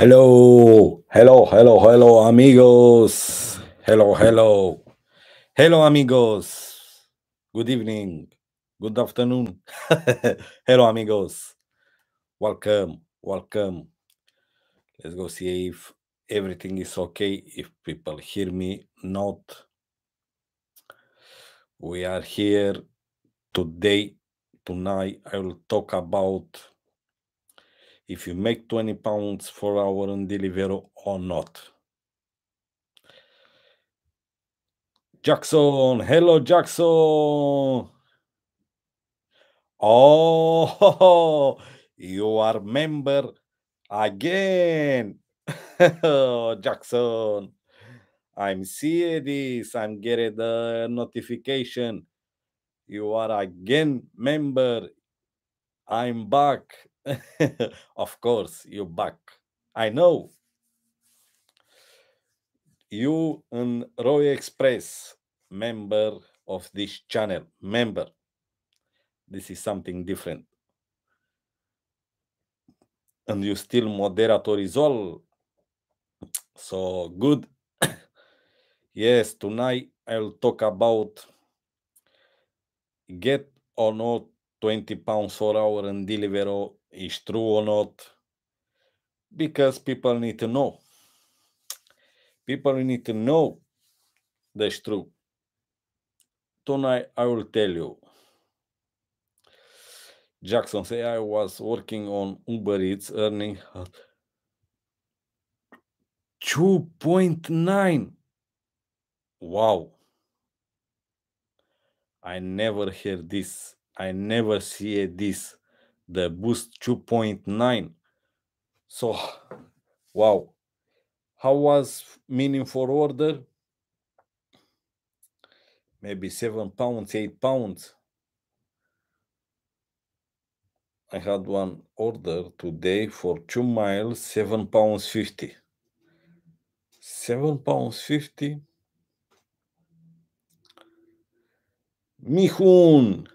Hello, hello, hello, hello, amigos. Hello, hello. Hello, amigos. Good evening. Good afternoon. hello, amigos. Welcome, welcome. Let's go see if everything is okay, if people hear me. Not. We are here today, tonight. I will talk about if you make 20 pounds for hour on Deliveroo or not. Jackson, hello Jackson. Oh, you are member again, Jackson. I'm seeing this. I'm getting the notification. You are again member. I'm back. of course, you back. I know. You and Roy Express member of this channel, member. This is something different. And you still moderator is all. So good. yes, tonight I'll talk about get or not 20 pounds per hour and deliver is true or not because people need to know people need to know that's true tonight i will tell you Jackson say I was working on uber eats earning 2.9 wow i never hear this i never see this the Boost 2.9. So, wow. How was meaning for order? Maybe seven pounds, eight pounds. I had one order today for two miles, seven pounds fifty. Seven pounds fifty. Mihun.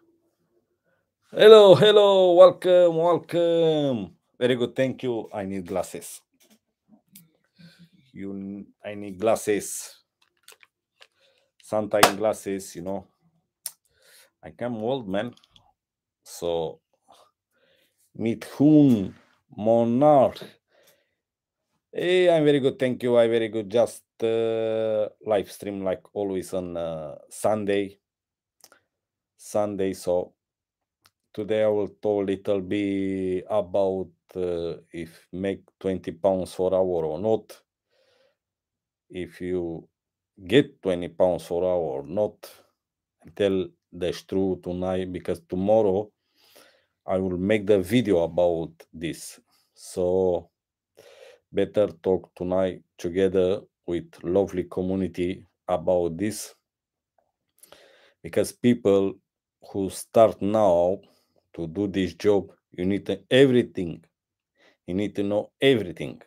Hello, hello, welcome, welcome. Very good, thank you. I need glasses. You, I need glasses. Sometimes glasses, you know. I come old man, so whom, Monarch. Hey, I'm very good, thank you. I'm very good. Just uh, live stream like always on uh, Sunday. Sunday, so today I will talk a little bit about uh, if make 20 pounds for hour or not. If you get 20 pounds for hour or not, tell the truth tonight because tomorrow I will make the video about this. So better talk tonight together with lovely community about this because people who start now to do this job, you need everything. You need to know everything.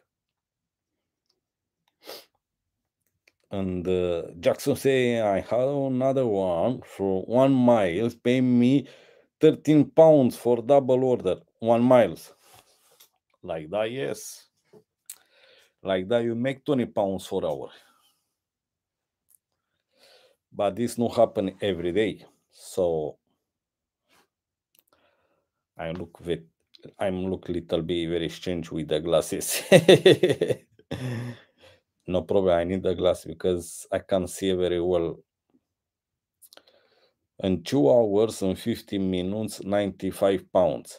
And uh, Jackson say, I had another one for one miles, pay me 13 pounds for double order, one miles. Like that, yes. Like that, you make 20 pounds for hour. But this not happen every day. So I look with I'm look little bit very strange with the glasses. no problem. I need the glass because I can't see very well. And two hours and 15 minutes, 95 pounds.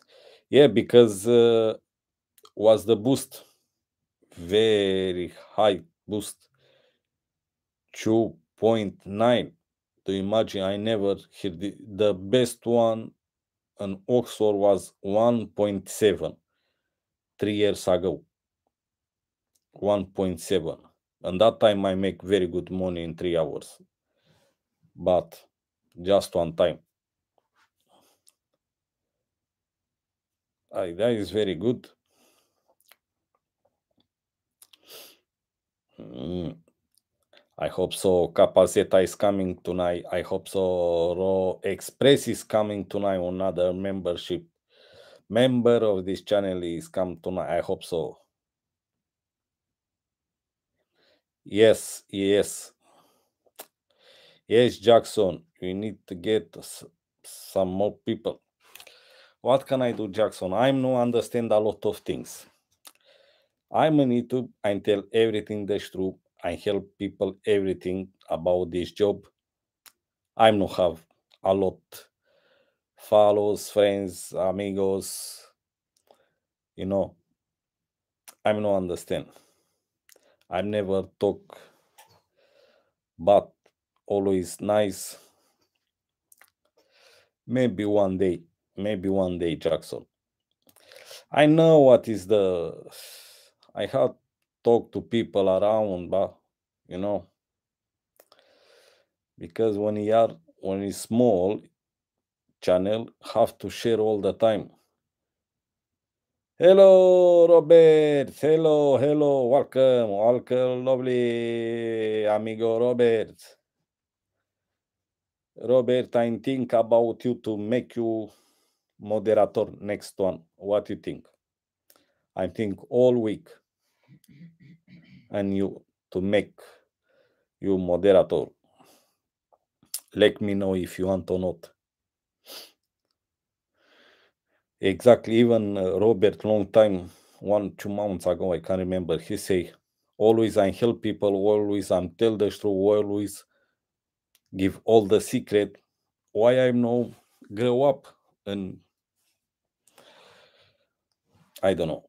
Yeah, because uh, was the boost very high boost 2.9 to imagine i never heard the, the best one and Oxford was 1.7 three years ago. 1.7. And that time I make very good money in three hours. But just one time. I, that is very good. Mm. I hope so. Capaceta is coming tonight. I hope so. Raw Express is coming tonight. Another membership member of this channel is come tonight. I hope so. Yes, yes. Yes, Jackson, we need to get some more people. What can I do, Jackson? I am no understand a lot of things. I'm on YouTube tell everything that's true I help people everything about this job. I am not have a lot follows, friends, amigos, you know. I'm not understand. I never talk, but always nice. Maybe one day, maybe one day, Jackson. I know what is the. I have talk to people around, but you know, because when you are when it's small channel, have to share all the time. Hello, Robert. Hello, hello. Welcome, welcome, lovely amigo Robert. Robert, I think about you to make you moderator next one. What you think? I think all week and you to make you moderator. Let me know if you want or not. Exactly, even uh, Robert, long time, one, two months ago, I can't remember, he say, always I help people, always I'm tell the truth, always give all the secret. Why I'm no grow up and I don't know.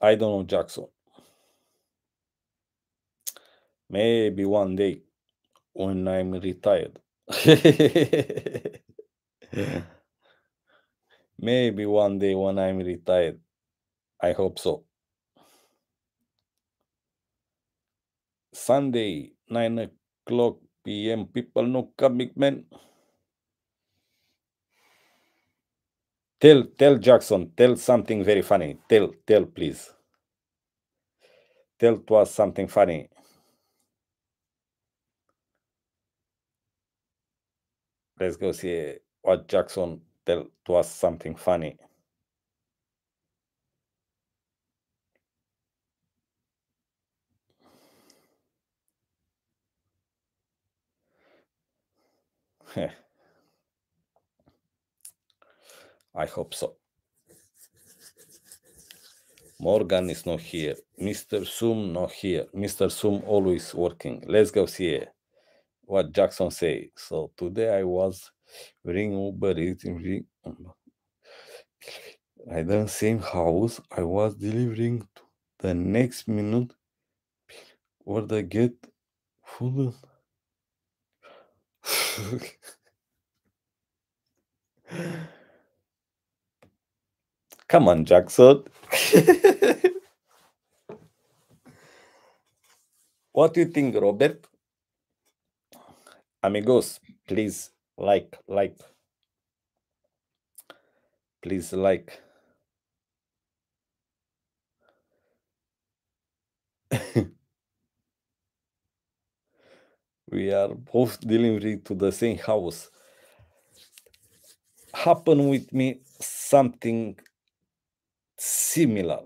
I don't know, Jackson. Maybe one day when I'm retired. Maybe one day when I'm retired. I hope so. Sunday, 9 o'clock p.m. People no coming, man. Tell, tell Jackson, tell something very funny. Tell, tell, please. Tell to us something funny. Let's go see what Jackson tell to us something funny. I hope so. Morgan is not here. Mr. Zoom not here. Mr. Zoom always working. Let's go see what Jackson say? So today I was bring Uber eating. Um, I don't same house. I was delivering the next minute where they get food. Come on, Jackson. what do you think, Robert? amigos please like like please like we are both delivering to the same house happened with me something similar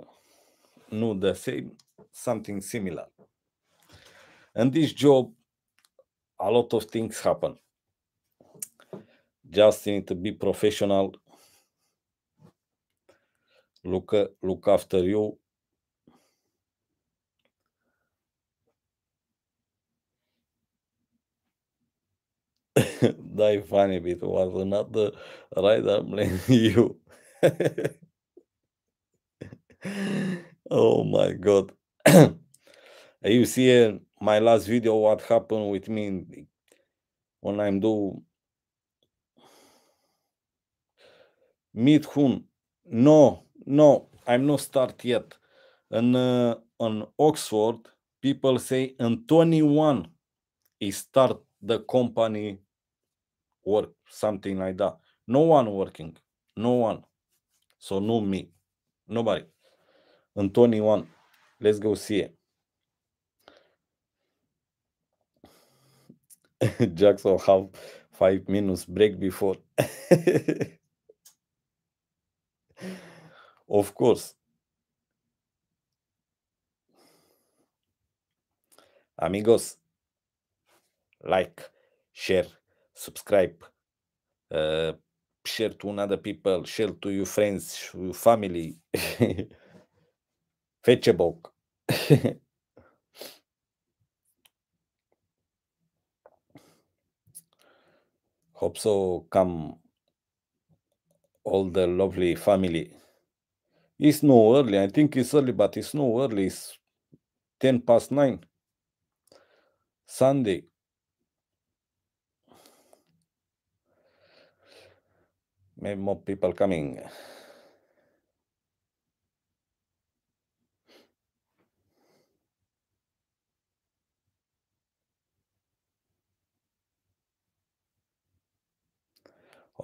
no the same something similar and this job a lot of things happen. Just need to be professional. Look, uh, look after you. Die funny bit was not right i blame you. oh my god. you see uh, my last video what happened with me when I'm do meet whom no no I'm not start yet and uh, on Oxford people say in 21 he start the company work something like that no one working no one so no me nobody in 21 let's go see it Jackson have five minutes break before. of course. Amigos, like, share, subscribe, uh, share to another people, share to your friends, your family. Facebook. Hope so come all the lovely family. It's no early. I think it's early, but it's no early. It's 10 past 9. Sunday. Maybe more people coming.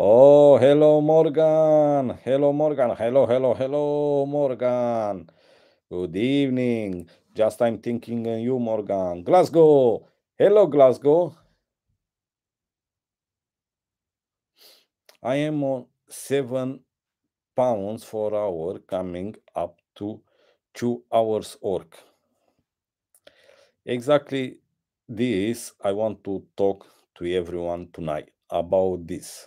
Oh, hello, Morgan. Hello, Morgan. Hello, hello, hello, Morgan. Good evening. Just I'm thinking of you, Morgan. Glasgow. Hello, Glasgow. I am on seven pounds for hour coming up to two hours work. Exactly this I want to talk to everyone tonight about this.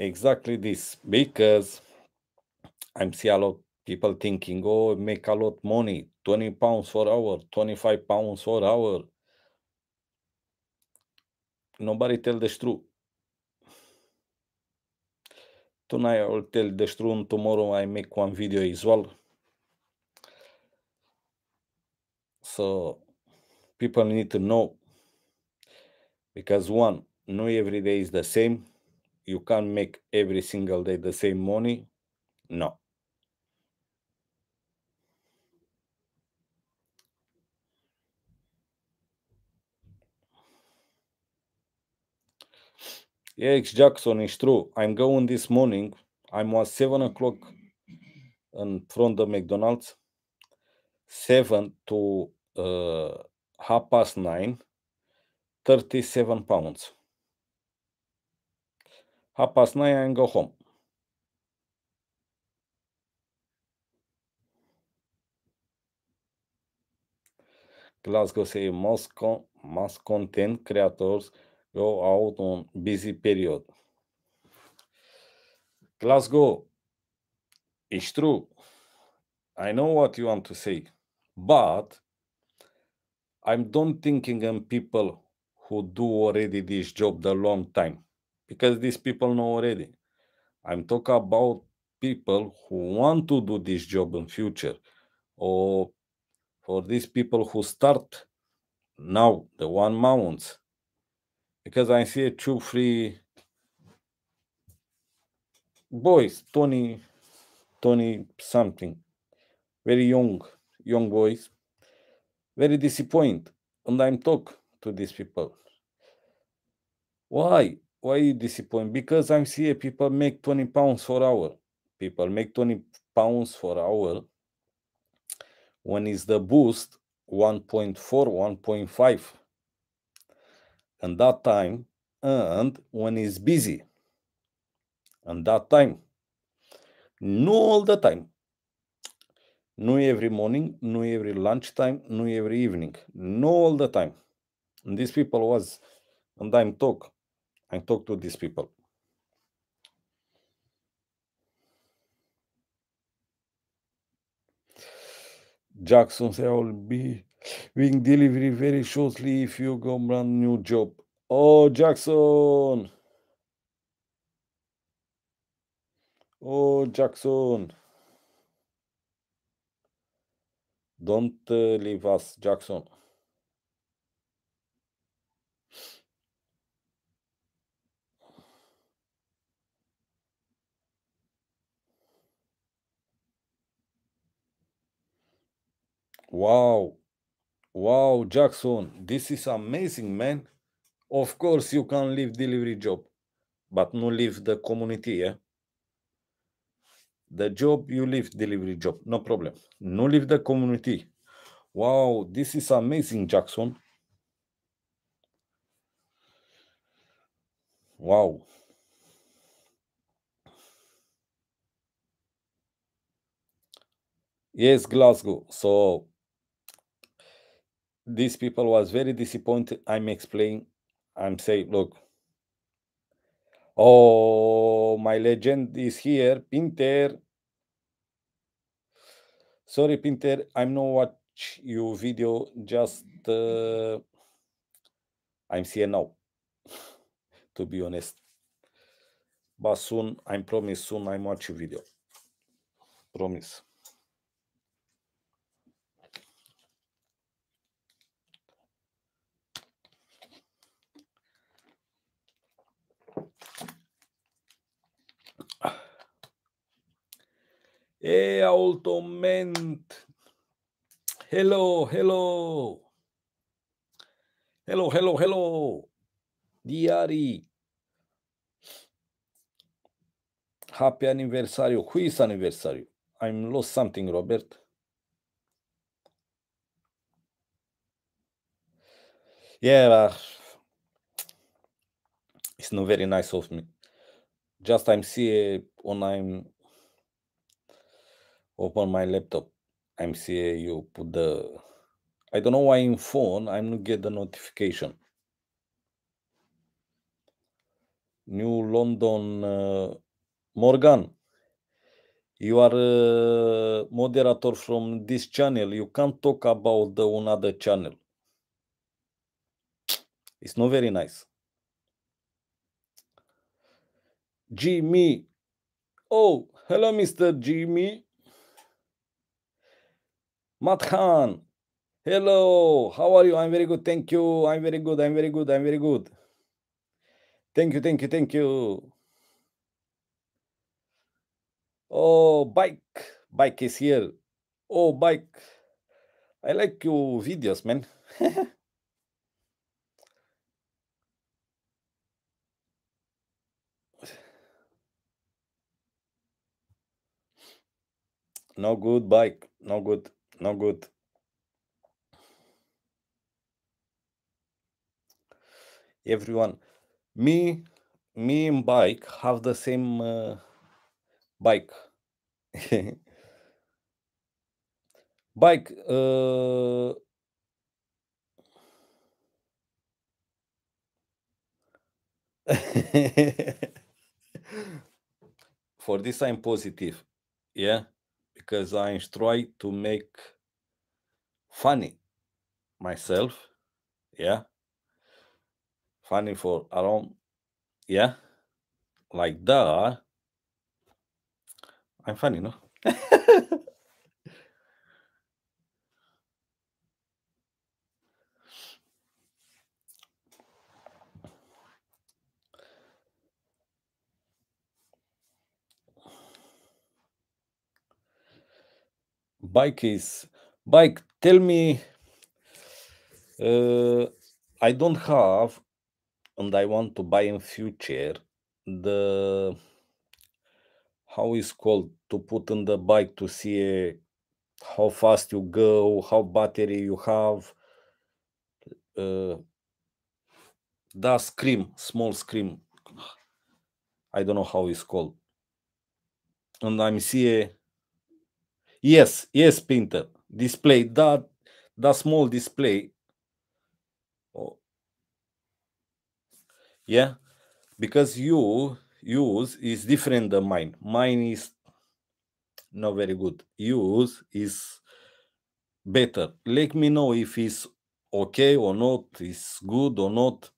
exactly this because I'm see a lot people thinking, oh, make a lot money, 20 pounds per hour, 25 pounds per hour. Nobody tell the truth. Tonight I will tell the truth and tomorrow I make one video as well. So people need to know because one, no every day is the same you can't make every single day the same money no Yeah, Jackson it's true. I'm going this morning. I'm at seven o'clock and from the McDonald's, seven to uh, half past nine, 37 pounds. Up past nine and go home. Glasgow say most, con most content creators go out on busy period. Glasgow, it's true. I know what you want to say, but I'm don't thinking on people who do already this job the long time because these people know already. I'm talking about people who want to do this job in future or for these people who start now the one mounts because I see two three boys Tony, Tony something very young young boys very disappointed and I'm talk to these people why why you disappointed? Because I'm seeing people make 20 pounds for hour. People make 20 pounds for hour when is the boost 1.4, 1.5. And that time, and when is busy. And that time. No all the time. No every morning, no every lunchtime, no every evening. No all the time. And these people was and I'm talk and talk to these people. Jackson, I will be being delivery very shortly if you go brand new job. Oh, Jackson. Oh, Jackson. Don't uh, leave us, Jackson. Wow. Wow, Jackson, this is amazing, man. Of course you can leave delivery job, but no leave the community, eh? The job you leave delivery job, no problem. No leave the community. Wow, this is amazing, Jackson. Wow. Yes, Glasgow. So these people was very disappointed. I'm explaining. I'm saying, look, oh, my legend is here, Pinter. Sorry, Pinter, I'm not watch your video. Just uh, I'm here now. to be honest, but soon I am promise. Soon I'm watch your video. Promise. Hey, mint. Hello, hello. Hello, hello, hello. Diari. Happy anniversary, Who is anniversary? I'm lost something, Robert. Yeah, uh, it's not very nice of me. Just I'm see uh, eh, on I'm open my laptop. I'm see you put the. I don't know why in phone I'm not get the notification. New London uh, Morgan. You are a uh, moderator from this channel. You can't talk about the another channel. It's not very nice. Jimmy. Oh, hello, Mr. Jimmy. Matkhan, hello, how are you? I'm very good, thank you. I'm very good, I'm very good, I'm very good. Thank you, thank you, thank you. Oh, bike, bike is here. Oh, bike. I like your videos, man. no good bike, no good. No good. Everyone, me, me and bike have the same uh, bike. bike. Uh... For this, I'm positive. Yeah because I try to make funny myself. Yeah. Funny for around. Yeah. Like that. I'm funny, no? bike is bike. Tell me, uh, I don't have, and I want to buy in future the how is called to put in the bike to see uh, how fast you go, how battery you have. Uh, the screen, small screen. I don't know how it's called. And I'm see uh, Yes, yes, printer. Display that that small display. Oh. Yeah, because you use is different than mine. Mine is not very good. Use is better. Let me know if it's okay or not, is good or not.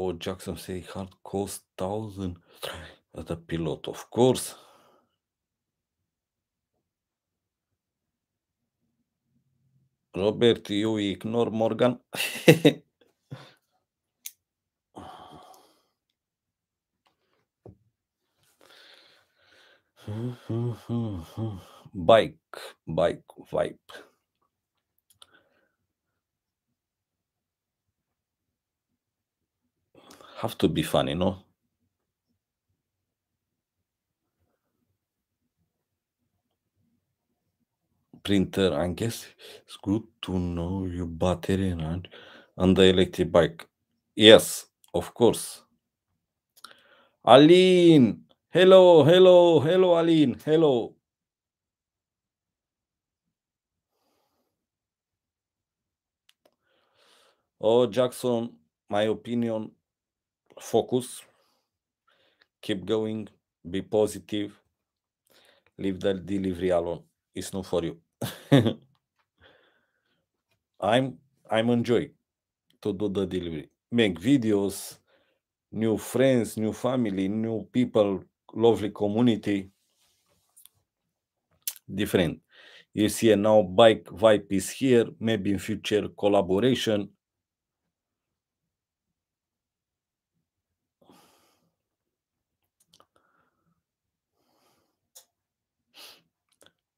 Oh, Jackson say hard cost thousand at a pilot, of course. Robert, you ignore Morgan. bike, bike vibe. have to be funny, no? Printer, I guess it's good to know your battery and, and the electric bike. Yes, of course. Aline, hello, hello, hello, Aline, hello. Oh, Jackson, my opinion focus, keep going, be positive, leave the delivery alone. It's not for you. I'm I'm enjoy to do the delivery. Make videos, new friends, new family, new people, lovely community. Different. You see now bike vibe is here, maybe in future collaboration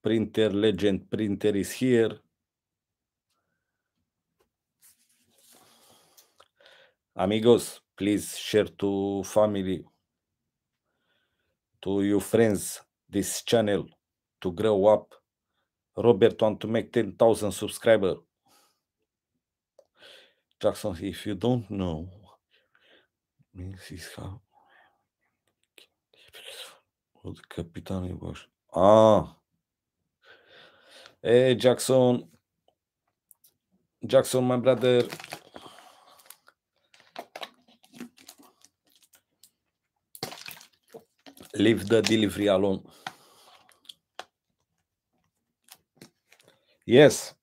printer legend printer is here. Amigos, please share to family, to your friends, this channel to grow up. Robert want to make 10,000 subscriber. Jackson, if you don't know, means is how. O capitão eu Ah! Jackson, Jackson, my brother. Leave the delivery alone. Yes.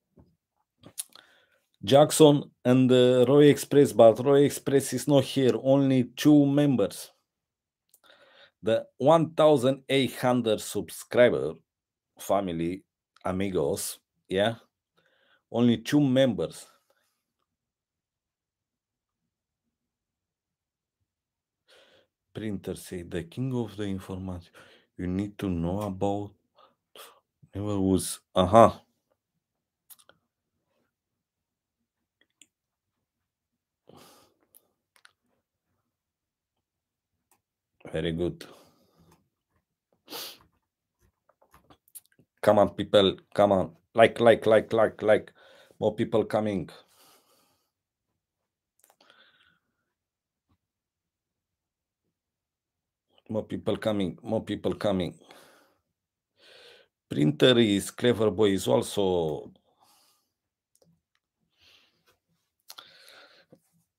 Jackson and Roy Express, but Roy Express is not here. Only two members. The 1,800 subscriber family amigos, yeah, only two members. Printer say the king of the information. You need to know about never was uh-huh. Very good. come on people come on like like like like like more people coming more people coming more people coming printer is clever boy is also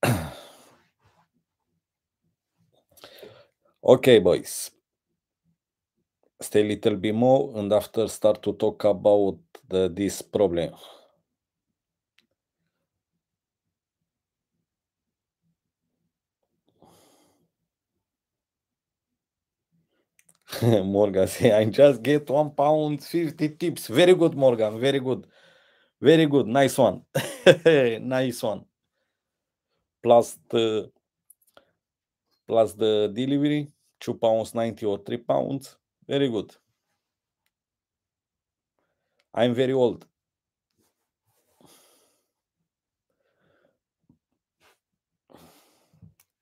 okay boys stay a little bit more and after start to talk about the, this problem. Morgan say, I just get one pound 50 tips. Very good, Morgan. Very good. Very good. Nice one. nice one. Plus the plus the delivery, two pounds 90 or three pounds. Very good. I'm very old.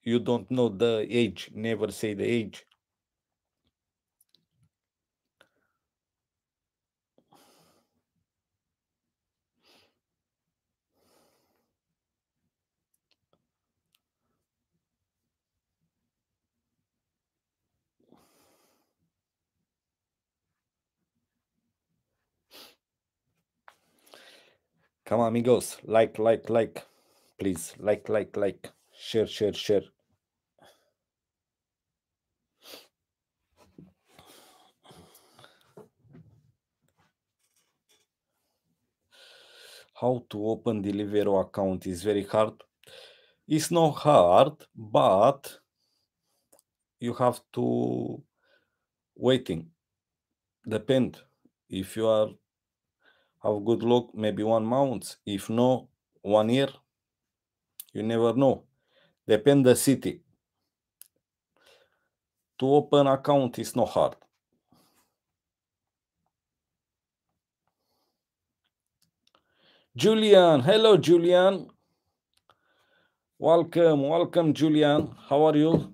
You don't know the age. Never say the age. Come on, amigos. Like, like, like. Please, like, like, like. Share, share, share. How to open Delivero account is very hard. It's not hard, but you have to waiting. Depend if you are have good luck maybe one month if no one year you never know depend the city to open account is not hard Julian hello Julian welcome welcome Julian how are you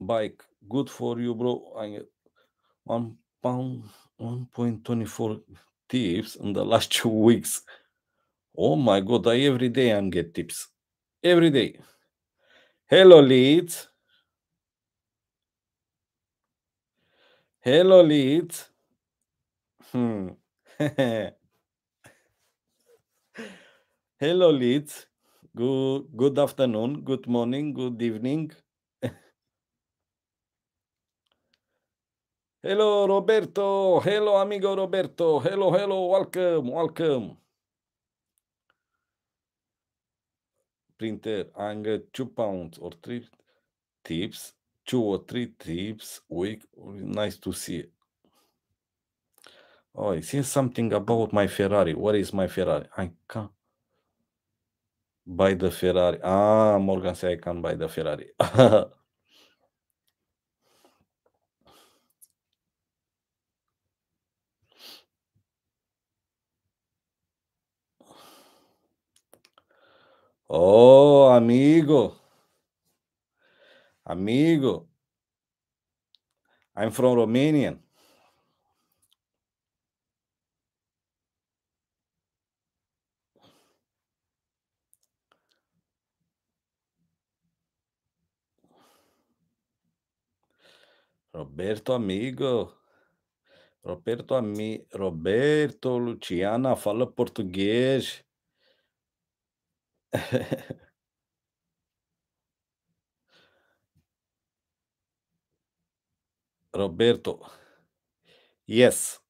bike good for you bro I get one pound 1.24 tips in the last two weeks. Oh my god, I every day I'm get tips. Every day. Hello leads. Hello leads. Hmm. Hello leads. Good good afternoon, good morning, good evening. Hello, Roberto. Hello, amigo Roberto. Hello, hello. Welcome, welcome. Printer, I'm get two pounds or three tips, two or three tips week. Nice to see. Oh, it says something about my Ferrari. What is my Ferrari? I can't buy the Ferrari. Ah, Morgan said I can buy the Ferrari. Oh, amigo. Amigo. I'm from Romania. Roberto amigo. Roberto ami, Roberto Luciana fala português. Roberto. Yes.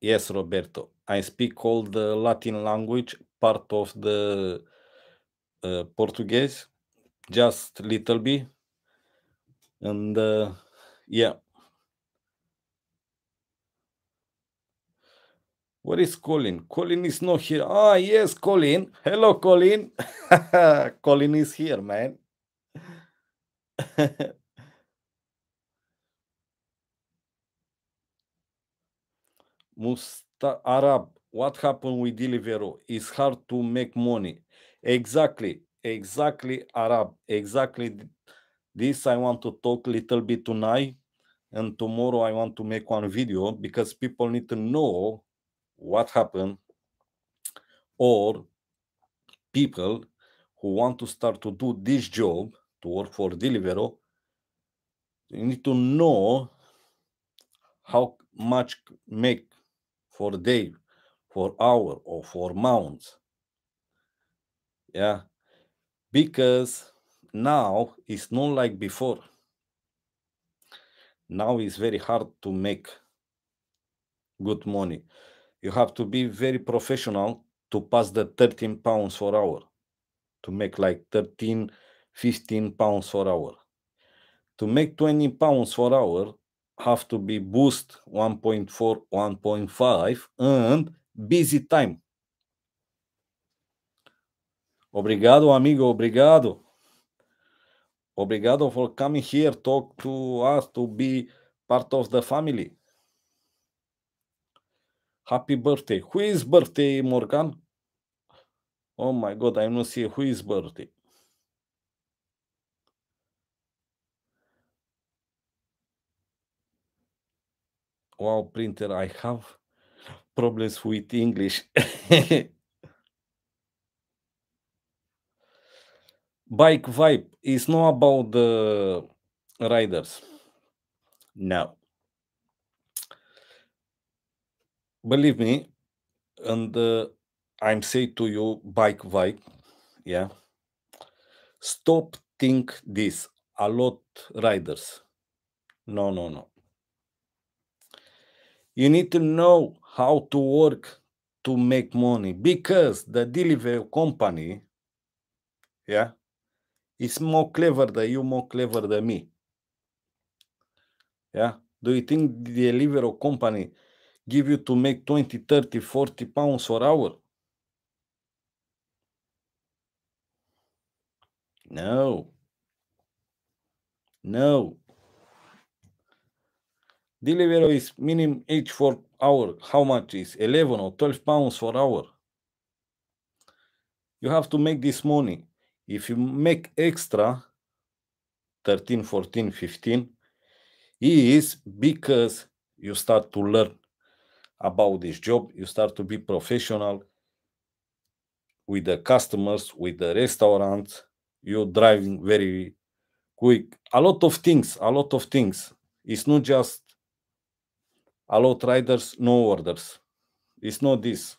Yes, Roberto. I speak all the Latin language, part of the uh, Portuguese, just little bit. And uh, yeah. What is Colin? Colin is not here. Ah, yes, Colin. Hello, Colin. Colin is here, man. Musta Arab, what happened with Deliveroo? It's hard to make money. Exactly, exactly, Arab. Exactly this I want to talk a little bit tonight. And tomorrow I want to make one video because people need to know what happened or people who want to start to do this job to work for Deliveroo, you need to know how much make for day, for hour, or for month. Yeah, because now it's not like before. Now it's very hard to make good money you have to be very professional to pass the 13 pounds per hour to make like 13 15 pounds per hour to make 20 pounds per hour have to be boost 1.4 1.5 and busy time obrigado amigo obrigado obrigado for coming here talk to us to be part of the family Happy birthday. Who is birthday, Morgan? Oh my God, I'm not see who is birthday. Wow, printer, I have problems with English. Bike vibe is not about the riders. No. believe me, and uh, I'm saying to you, bike bike, yeah. Stop think this a lot riders. No, no, no. You need to know how to work to make money because the delivery company, yeah, is more clever than you, more clever than me. Yeah. Do you think the delivery company give you to make 20, 30, 40 pounds per hour? No. No. Delivery is minimum each for hour. How much is 11 or 12 pounds per hour? You have to make this money. If you make extra 13, 14, 15, is because you start to learn about this job you start to be professional with the customers with the restaurant you're driving very quick a lot of things a lot of things it's not just a lot riders no orders it's not this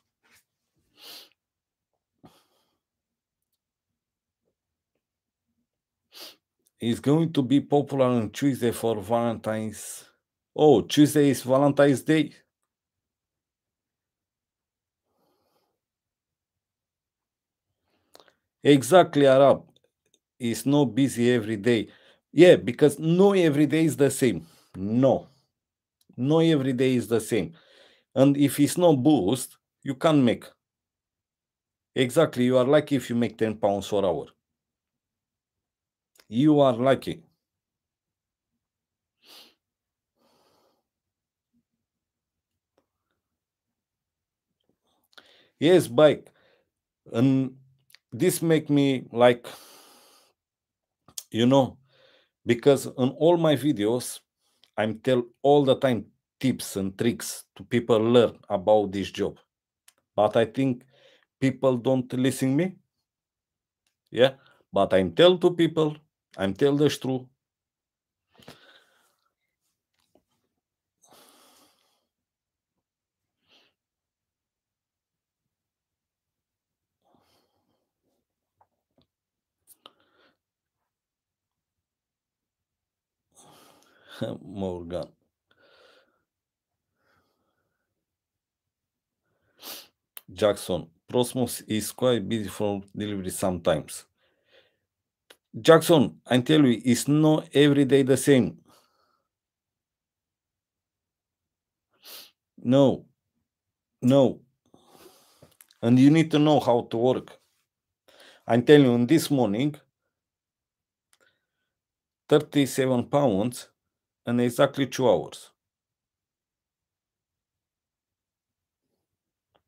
It's going to be popular on Tuesday for Valentine's. Oh, Tuesday is Valentine's Day. Exactly, Arab. It's not busy every day. Yeah, because no every day is the same. No. No every day is the same. And if it's not boost, you can make. Exactly, you are lucky if you make 10 pounds per hour. You are lucky. Yes, bike. And this make me like you know because in all my videos i'm tell all the time tips and tricks to people learn about this job but i think people don't listen me yeah but i'm tell to people i'm tell the truth Morgan. Jackson. Prosmos is quite busy for delivery sometimes. Jackson, I tell you, it's not every day the same. No, no. And you need to know how to work. I'm telling you, this morning, 37 pounds in exactly two hours.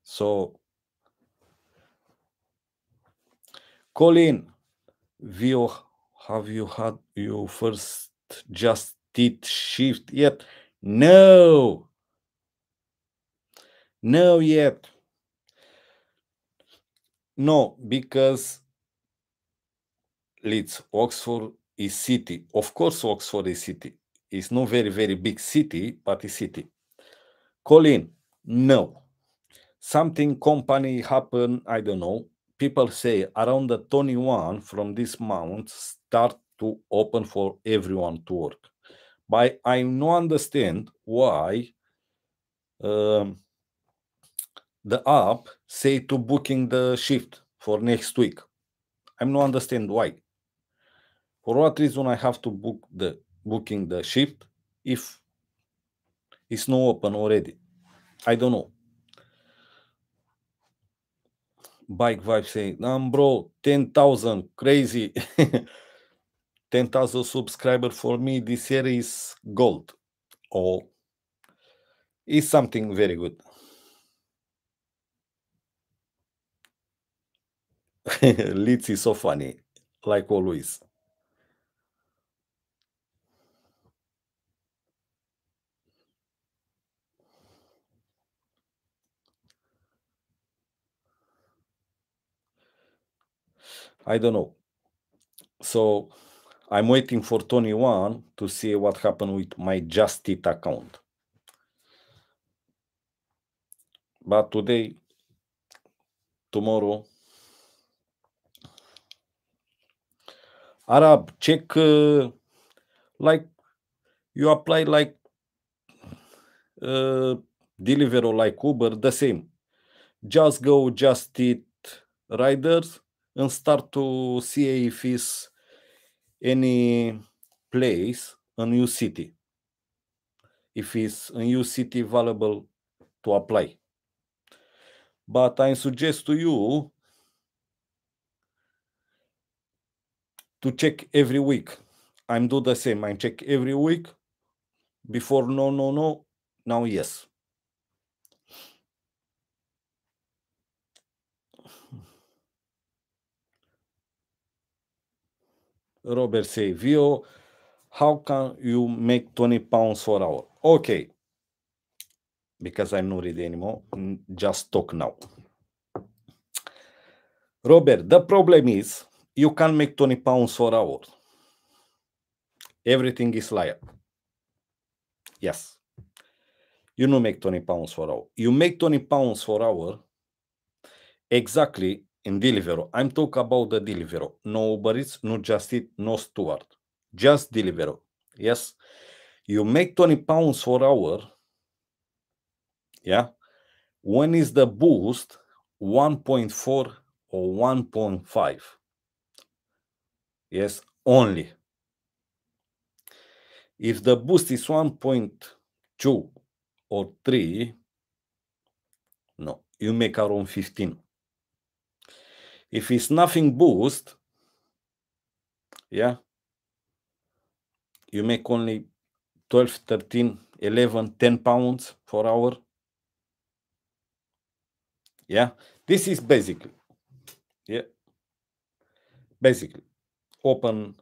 So, Colleen, have you had your first just did shift yet? No, no, yet. No, because Leeds, Oxford is city. Of course, Oxford is city. It's not very, very big city, but a city. Colin, no. Something company happen, I don't know. People say around the 21 from this month start to open for everyone to work. But I no understand why um, the app say to booking the shift for next week. I'm understand why. For what reason I have to book the booking the ship if it's not open already. I don't know. Bike Vibe saying, um, bro, 10,000, crazy. 10,000 subscriber for me this year is gold. Or oh, is something very good. Lizzie is so funny, like always. I don't know. So I'm waiting for 21 to see what happened with my Justit account. But today, tomorrow, Arab, check uh, like you apply like uh, Deliveroo, like Uber, the same. Just go, just eat riders and start to see if it's any place a new city. If it's new city valuable to apply. But I suggest to you to check every week. I'm do the same. I check every week. Before no, no, no. Now yes. Robert say, "You, how can you make 20 pounds for hour? Okay, because I'm not ready anymore, just talk now. Robert, the problem is you can make 20 pounds for hour. Everything is liar. Yes. You don't make 20 pounds for hour. You make 20 pounds for hour exactly in delivery, I'm talking about the delivery. No Uber no Just it, no Steward. Just delivery. Yes. You make 20 pounds for hour. Yeah. When is the boost? 1.4 or 1.5. Yes, only. If the boost is 1.2 or 3, no, you make around 15 if it's nothing boost, yeah, you make only 12, 13, 11, 10 pounds per hour. Yeah, this is basically, yeah, basically open,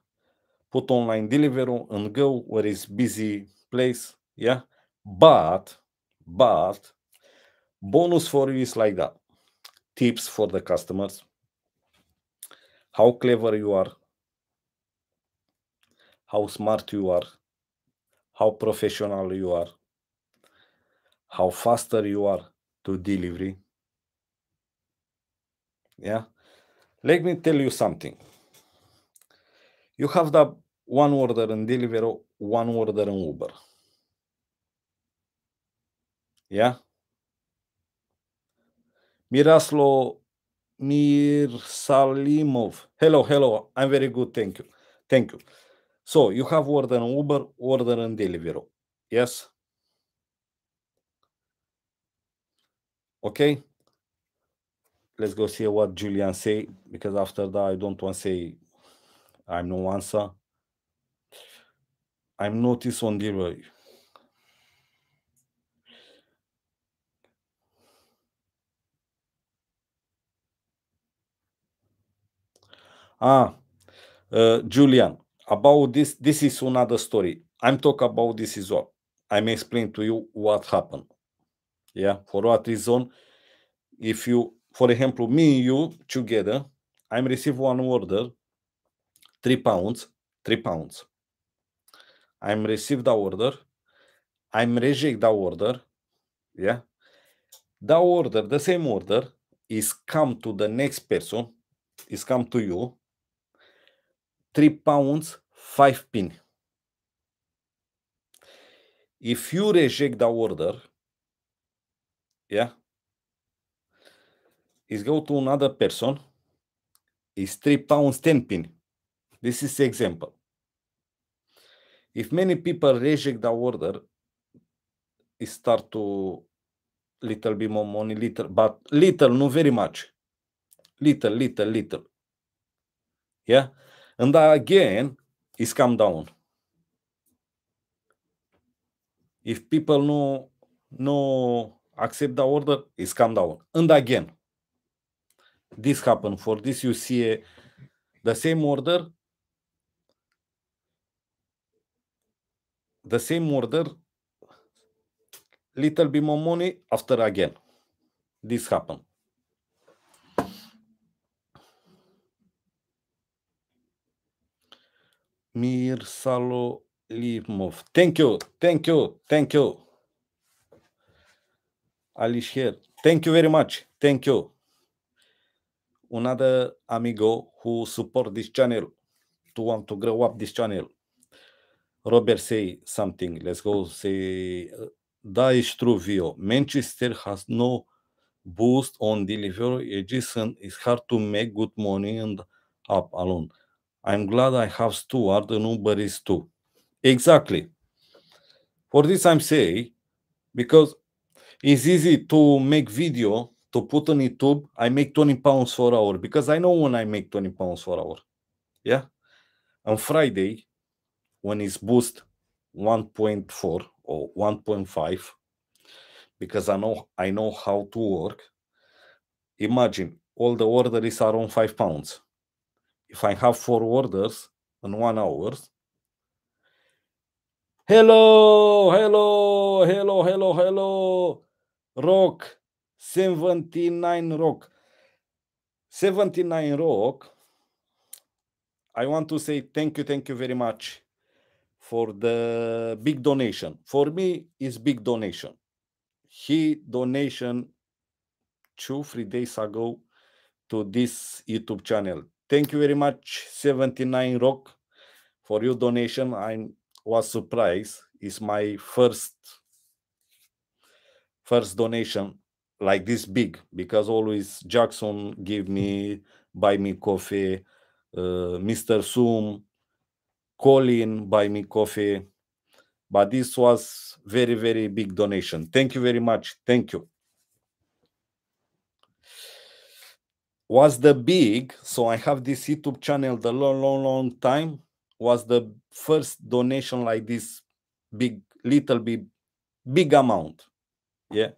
put online delivery and go where is busy place. Yeah, but, but bonus for you is like that tips for the customers how clever you are, how smart you are, how professional you are, how faster you are to delivery. Yeah. Let me tell you something. You have the one order in Deliveroo, one order in Uber. Yeah. Miraslo Mir Salimov. Hello, hello. I'm very good. Thank you. Thank you. So you have order on Uber, order on Deliveroo. Yes. Okay. Let's go see what Julian say because after that I don't want to say I'm no answer. I'm notice on Deliveroo. Ah, uh, Julian, about this, this is another story. I'm talking about this is all. I'm explaining to you what happened. Yeah, for what reason? If you, for example, me and you together, I'm receive one order, three pounds, three pounds. I'm receive the order, I'm reject the order, yeah. The order, the same order, is come to the next person, is come to you, 3 pounds 5 pin. If you reject the order, yeah, it's go to another person, It's 3 pounds 10 pin. This is example. If many people reject the order, it start to little bit more money, little, but little, not very much. Little, little, little. Yeah. And that again is come down. If people no, no accept the order, it's come down. And again, this happened. For this you see eh, the same order, the same order, little bit more money after again. This happened. Mir Salolimov. Thank you. Thank you. Thank you. Alisher. Thank you very much. Thank you. Another amigo who support this channel, to want to grow up this channel. Robert say something. Let's go say that is true, Vio. Manchester has no boost on delivery. It's hard to make good money and up alone. I'm glad I have Stuart The number is two, Exactly. For this I'm saying, because it's easy to make video, to put on YouTube, I make 20 pounds for hour, because I know when I make 20 pounds for hour. Yeah? On Friday, when it's boost 1.4 or 1.5, because I know I know how to work, imagine all the orders are on five pounds if I have four orders in one hour, hello, hello, hello, hello, hello, rock, 79 rock. 79 rock, I want to say thank you, thank you very much for the big donation. For me, is big donation. He donation two, three days ago to this YouTube channel. Thank you very much, 79 Rock, for your donation. I was surprised. It's my first first donation like this big because always Jackson give me buy me coffee, uh, Mr. Zoom, Colin buy me coffee, but this was very very big donation. Thank you very much. Thank you. was the big so i have this youtube channel the long long long time was the first donation like this big little big big amount yeah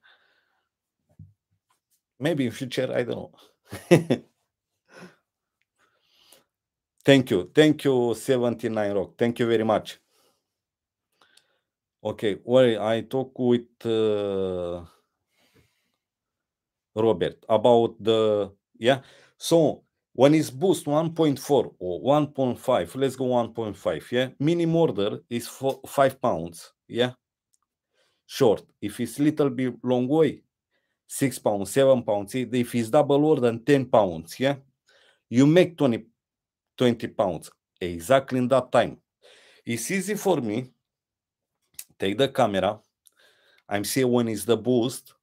maybe in future i don't know thank you thank you 79 rock thank you very much okay well i talk with uh, robert about the yeah. So when it's boost 1.4 or 1.5, let's go 1.5. Yeah. Minimum order is for five pounds. Yeah. Short. If it's little bit long way, six pounds, seven pounds. If it's double order, than 10 pounds. Yeah. You make 20, 20 pounds exactly in that time. It's easy for me. Take the camera. I'm seeing when is the boost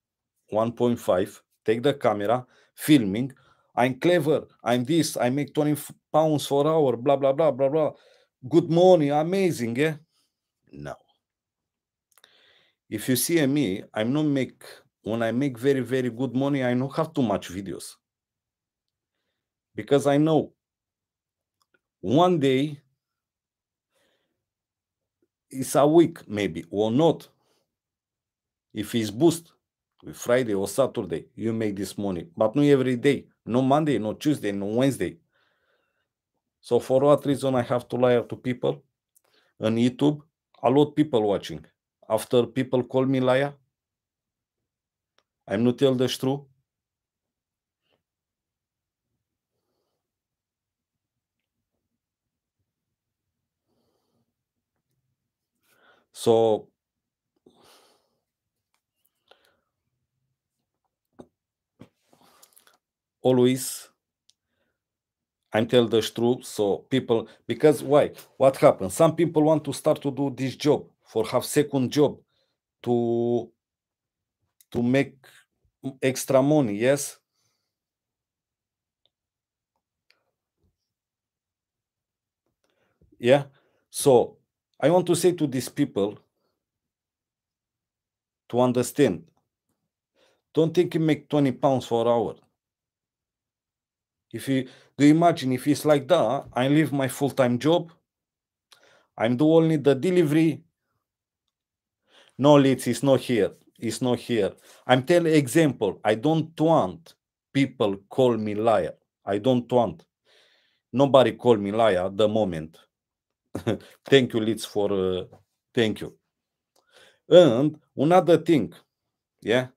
1.5. Take the camera, filming, I'm clever, I'm this, I make 20 pounds for hour, blah, blah, blah, blah, blah. Good morning, amazing, yeah? No. If you see me, I'm not make, when I make very, very good money, I don't have too much videos. Because I know one day, it's a week maybe, or not. If it's boost, Friday or Saturday, you make this money, but not every day no Monday, no Tuesday, no Wednesday. So for what reason I have to lie to people? On YouTube, a lot people watching. After people call me liar, I'm not tell the truth. So always I'm the truth. So people, because why? What happens? Some people want to start to do this job for half second job to to make extra money. Yes. Yeah. So I want to say to these people to understand. Don't think you make 20 pounds for hour. If you do you imagine if it's like that, I leave my full-time job, I'm doing only the delivery. No leads, it's not here. It's not here. I'm telling example. I don't want people call me liar. I don't want. Nobody call me liar at the moment. thank you, leads for uh, thank you. And another thing, yeah.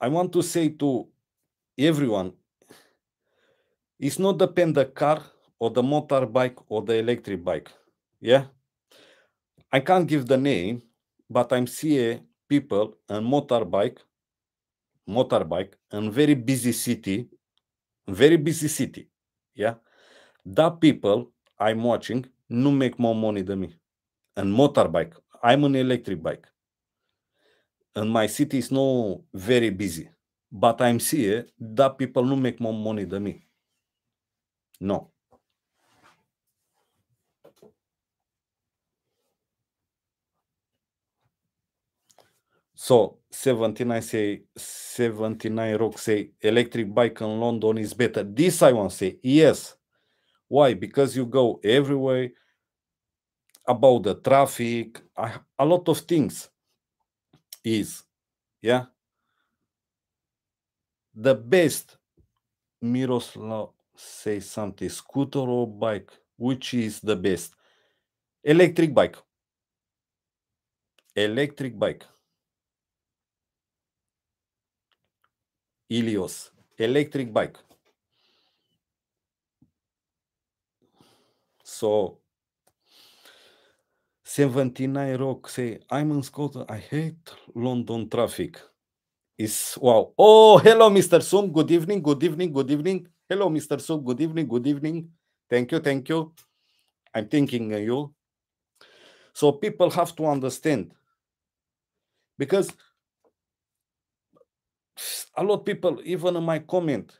I want to say to everyone it's not depend the car or the motorbike or the electric bike. Yeah. I can't give the name, but I'm seeing people and motorbike, motorbike, and very busy city, very busy city. Yeah. That people I'm watching no make more money than me. And motorbike. I'm an electric bike and my city is not very busy, but I'm see that people no make more money than me. No. So 79 say 79 rock say electric bike in London is better. This I want to say yes. Why? Because you go everywhere about the traffic, a lot of things is yeah the best miroslav say something scooter or bike which is the best electric bike electric bike ilios electric bike so 79 Rock say, I'm in Scotland. I hate London traffic. Is wow. Oh, hello, Mr. Sum. Good evening. Good evening. Good evening. Hello, Mr. Sum. Good evening. Good evening. Thank you. Thank you. I'm thinking you. So people have to understand because a lot of people, even in my comment,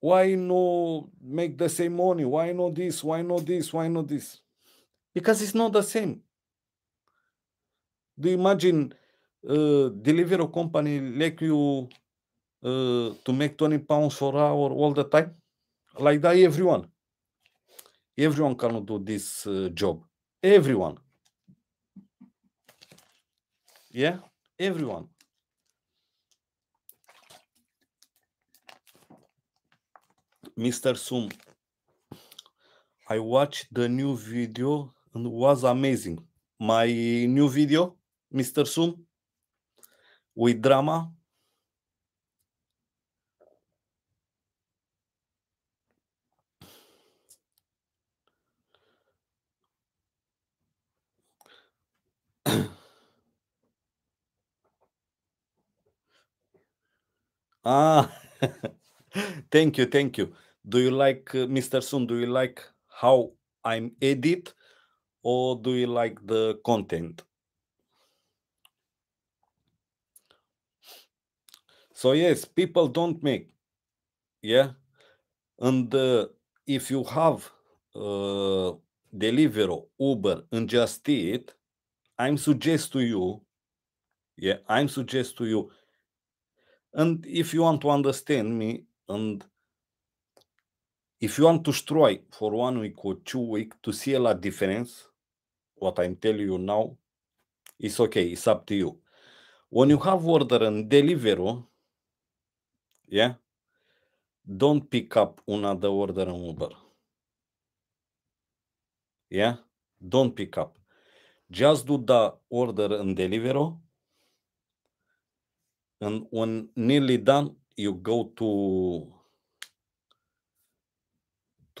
why no make the same money why not this why not this why not this because it's not the same do you imagine uh, a company like you uh, to make 20 pounds for hour all the time like that everyone everyone cannot do this uh, job everyone yeah everyone Mr. Sum, I watched the new video and was amazing. My new video, Mr. Sum, with drama. ah, thank you, thank you do you like uh, mr sun do you like how i'm edit or do you like the content so yes people don't make yeah and uh, if you have uh, Deliveroo, Uber, and Just Eat, I'm suggest to you, yeah, I'm suggest to you, and if you want to understand me and if you want to try for one week or two week to see a lot difference, what I'm telling you now, it's okay. It's up to you. When you have order and deliver, yeah, don't pick up another order on Uber. Yeah, don't pick up. Just do the order and deliver, And when nearly done, you go to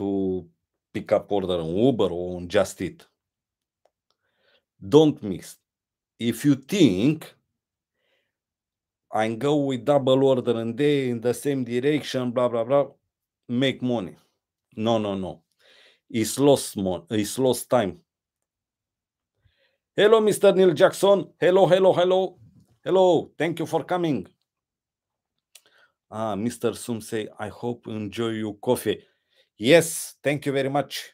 to pick up order on Uber or on Just Eat. Don't miss. If you think I go with double order and they in the same direction, blah blah blah, make money. No, no, no. It's lost money. It's lost time. Hello, Mr. Neil Jackson. Hello, hello, hello. Hello. Thank you for coming. Ah, Mr. Sum say, I hope enjoy your coffee. Yes, thank you very much.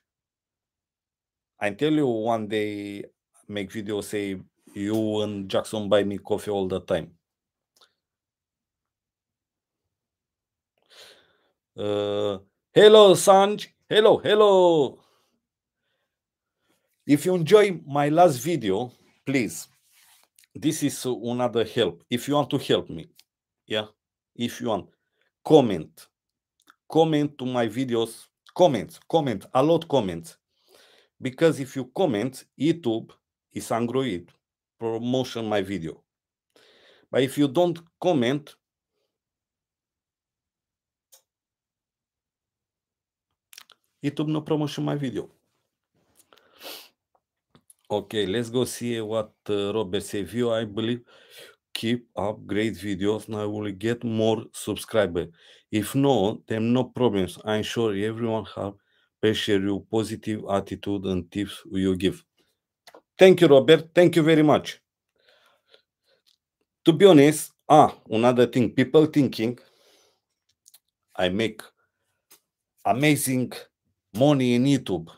Until you one day make video say you and Jackson buy me coffee all the time. Uh, hello, Sanj. Hello, hello. If you enjoy my last video, please, this is another help. If you want to help me, yeah, if you want, comment. Comment to my videos comment, comment, a lot comment. Because if you comment, YouTube is angry to promotion my video. But if you don't comment, YouTube no promotion my video. Okay, let's go see what uh, Robert said. View, I believe, keep up great videos and I will get more subscribers. If no, then no problems. I'm sure everyone have appreciate you positive attitude and tips you give. Thank you, Robert. Thank you very much. To be honest, ah, another thing, people thinking I make amazing money in YouTube.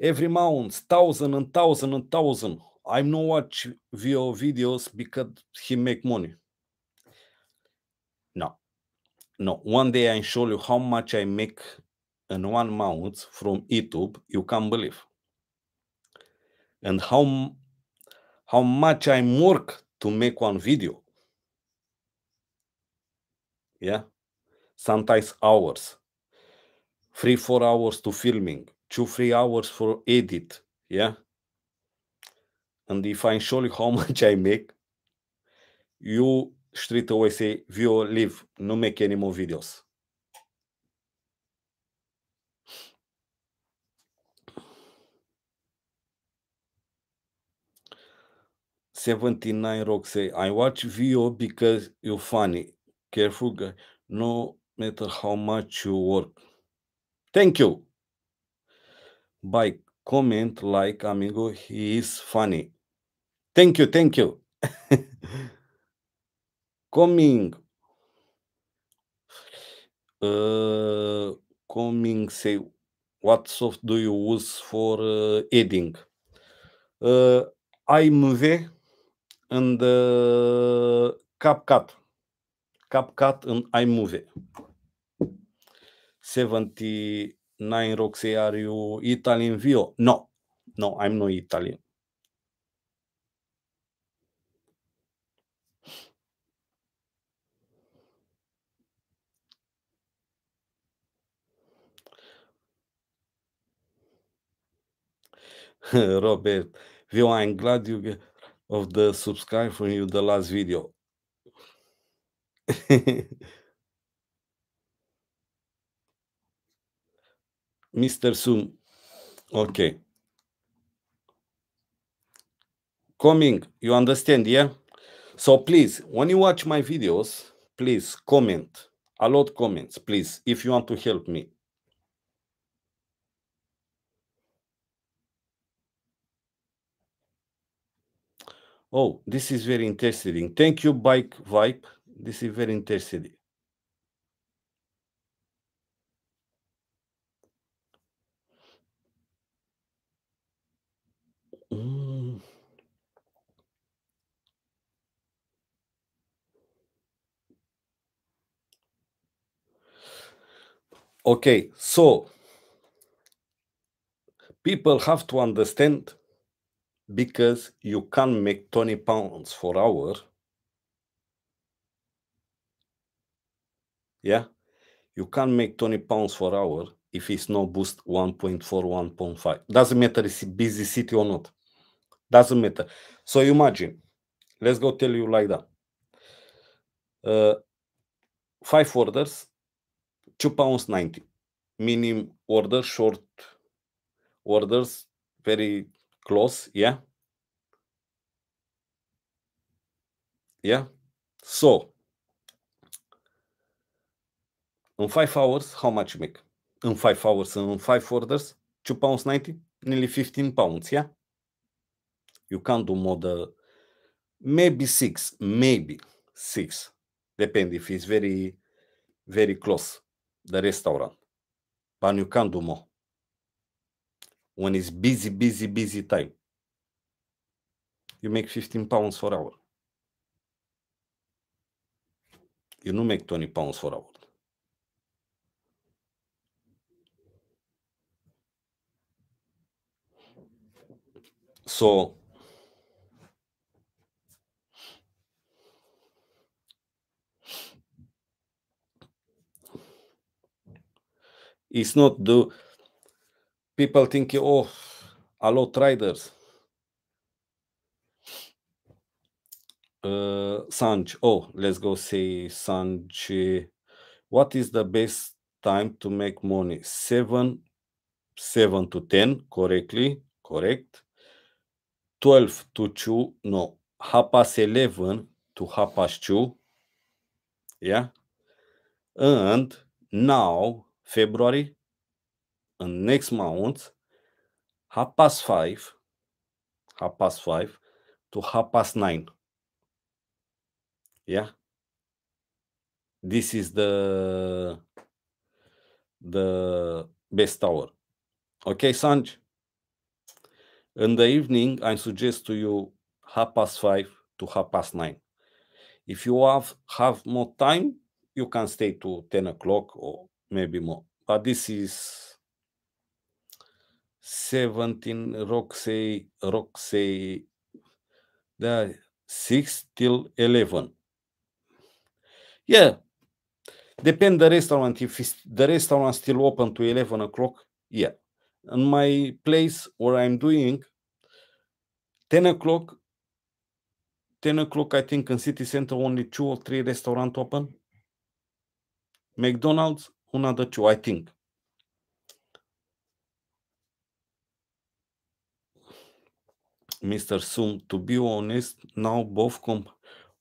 Every month, thousand and thousand and thousand. I thousand. I'm not watch your videos because he make money no, one day I show you how much I make in one month from YouTube, you can't believe. And how, how much I work to make one video. Yeah. Sometimes hours. Three, four hours to filming. Two, three hours for edit. Yeah. And if I show you how much I make, you stricte OSC é vio live, any more videos. Seventy-nine Rock say, é, I watch VO because you funny. Careful guy. No matter how much you work. Thank you. By comment, like, amigo, he is funny. Thank you, thank you. coming uh, coming say what soft do you use for uh, editing uh, iMovie and uh, CapCut CapCut and iMovie 79 Roxy are you Italian Vio no no I'm not Italian Robert, Vio, I'm glad you get of the subscribe from you the last video. Mr. Sum. Okay. Coming, you understand, yeah? So please, when you watch my videos, please comment. A lot comments, please, if you want to help me. Oh, this is very interesting. Thank you, Bike Vibe. This is very interesting. Mm. Okay, so people have to understand because you can make 20 pounds for hour. Yeah, you can make 20 pounds for hour if it's no boost 1.4, 1.5. Doesn't matter if it's busy city or not. Doesn't matter. So imagine, let's go tell you like that. Uh, five orders, two pounds ninety. Minimum order, short orders, very Close, yeah. Yeah. So, in five hours, how much you make? In five hours, in five orders, two pounds ninety, nearly fifteen pounds. Yeah. You can do more than maybe six, maybe six, depend if it's very, very close the restaurant. But you can do more when it's busy, busy, busy time. You make 15 pounds for hour. You don't make 20 pounds for hour. So it's not the people think, oh, a lot riders. Uh, Sanj, oh, let's go see Sanj. What is the best time to make money? Seven, seven to ten, correctly, correct. Twelve to two, no, half past eleven to half past two. Yeah, and now February and next month, half past five, half past five to half past nine. Yeah. This is the the best hour. Okay, Sanj. In the evening, I suggest to you half past five to half past nine. If you have have more time, you can stay to ten o'clock or maybe more. But this is 17 Roxy Roxy the 6 till 11 yeah depend the restaurant if the restaurant still open to 11 o'clock yeah in my place where i'm doing 10 o'clock 10 o'clock i think in city center only two or three restaurant open mcdonald's another two i think Mr. Sung. To be honest, now both comp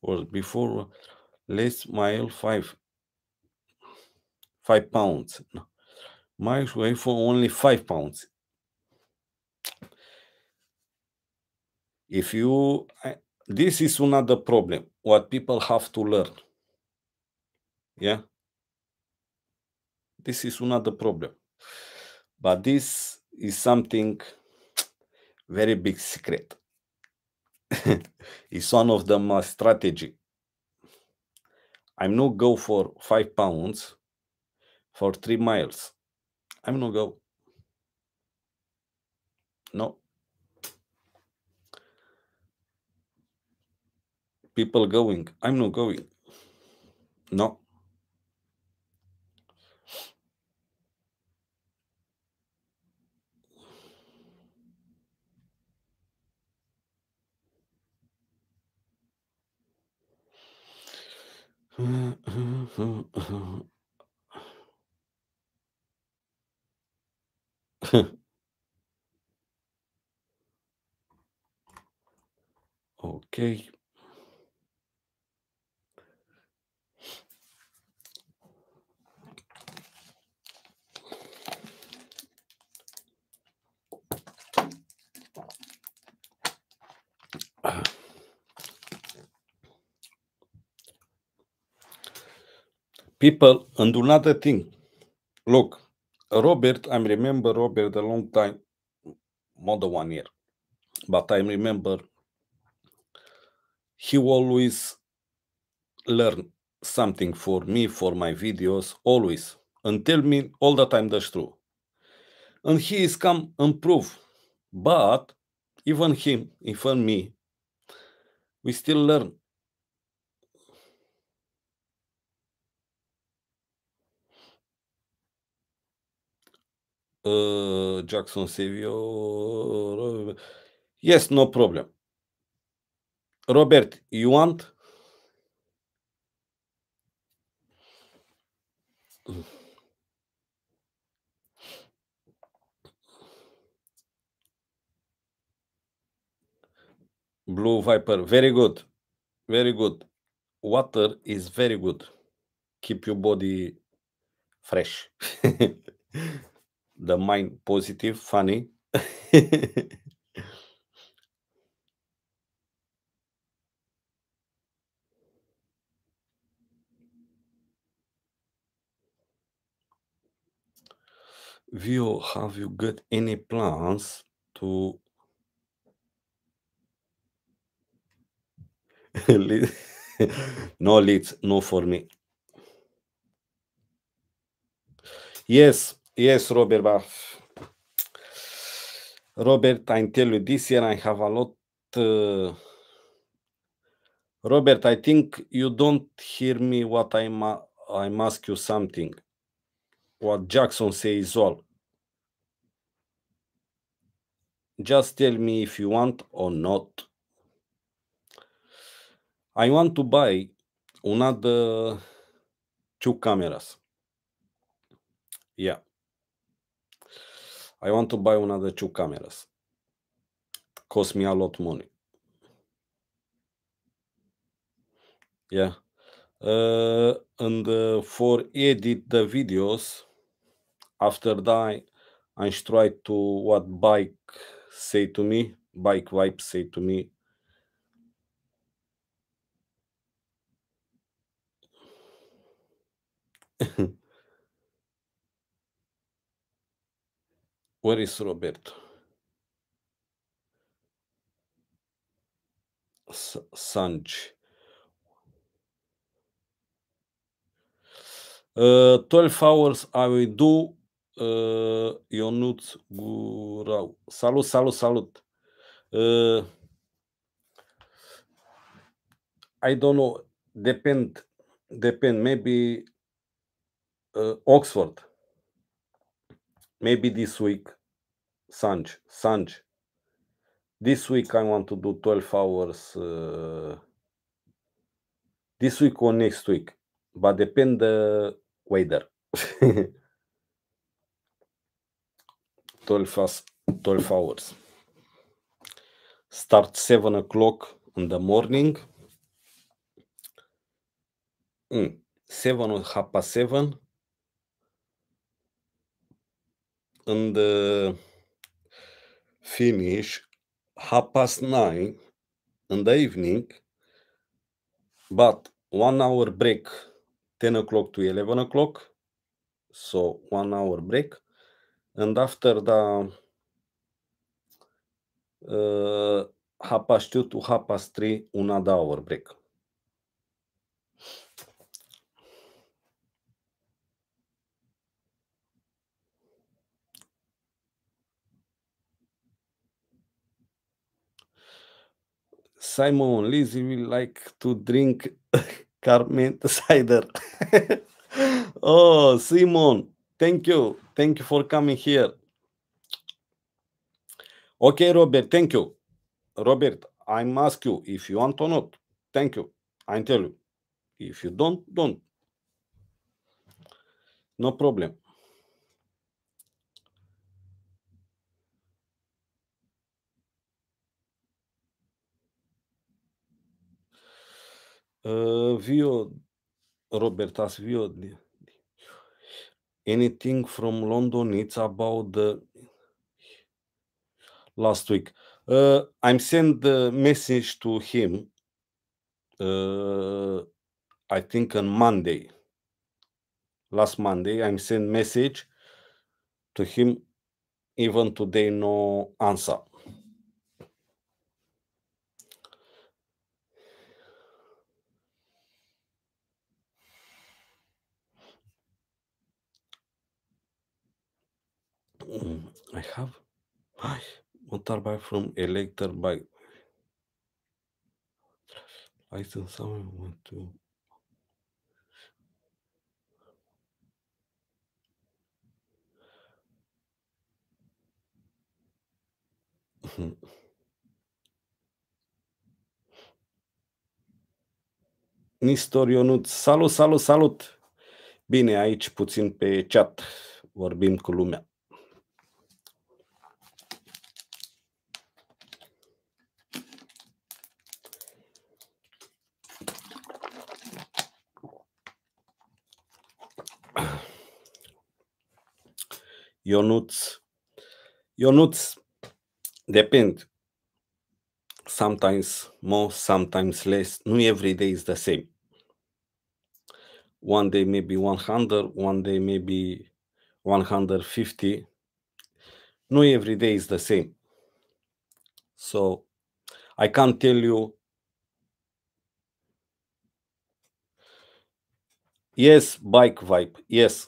or before less mile five five pounds. Miles weigh for only five pounds. If you I, this is another problem, what people have to learn. Yeah. This is another problem. But this is something very big secret. it's one of the strategy. I'm no go for five pounds for three miles. I'm no go. No. People going. I'm not going. No. okay. people and do another thing. Look, Robert, I remember Robert a long time, more than one year, but I remember he always learn something for me, for my videos, always, and tell me all the time that's true. And he is come and prove, but even him, even me, we still learn uh, Jackson Savio. Yes, no problem. Robert, you want? Blue Viper, very good. Very good. Water is very good. Keep your body fresh. the mind positive, funny. Vio, have you got any plans to no leads, no for me. Yes, Yes, Robert, but Robert, I tell you, this year I have a lot. Uh, Robert, I think you don't hear me. What I'm, i ask you something. What Jackson says all. Just tell me if you want or not. I want to buy another two cameras. Yeah. I want to buy another two cameras. Cost me a lot money. Yeah. Uh, and uh, for edit the videos, after that, I try to what bike say to me, bike wipe say to me, Where is Roberto? Sanji. Sanci. Uh, 12 hours I will do uh, Ionut Gurau. Salut, salut, salut. Uh, I don't know, depend, depend, maybe uh, Oxford. Maybe this week, Sanj, Sanj. This week I want to do 12 hours. Uh, this week or next week, but depend the weather. 12 hours, 12 hours. Start 7 o'clock in the morning. Mm, 7 or half past 7 in the uh, finish half past nine in the evening, but one hour break, 10 o'clock to 11 o'clock. So one hour break. And after the uh, half past two to half past three, another hour break. Simon, Lizzie will like to drink Carment cider. oh, Simon, thank you. Thank you for coming here. Okay, Robert, thank you. Robert, I'm ask you if you want or not. Thank you. I tell you. If you don't, don't. No problem. Uh, Vio, Robertas Vio, anything from London? It's about the last week. Uh, I'm sending the message to him. Uh, I think on Monday. Last Monday, I'm send message to him. Even today, no answer. I have motorbike from electric bike. think someone want to Nistor Ionut, salut, salut, salut! Bine, aici puțin pe chat vorbim cu lumea. your notes depend. Sometimes more, sometimes less. Nu every day is the same. One day maybe 100, one day maybe 150. Nu every day is the same. So I can't tell you Yes, bike vibe. Yes,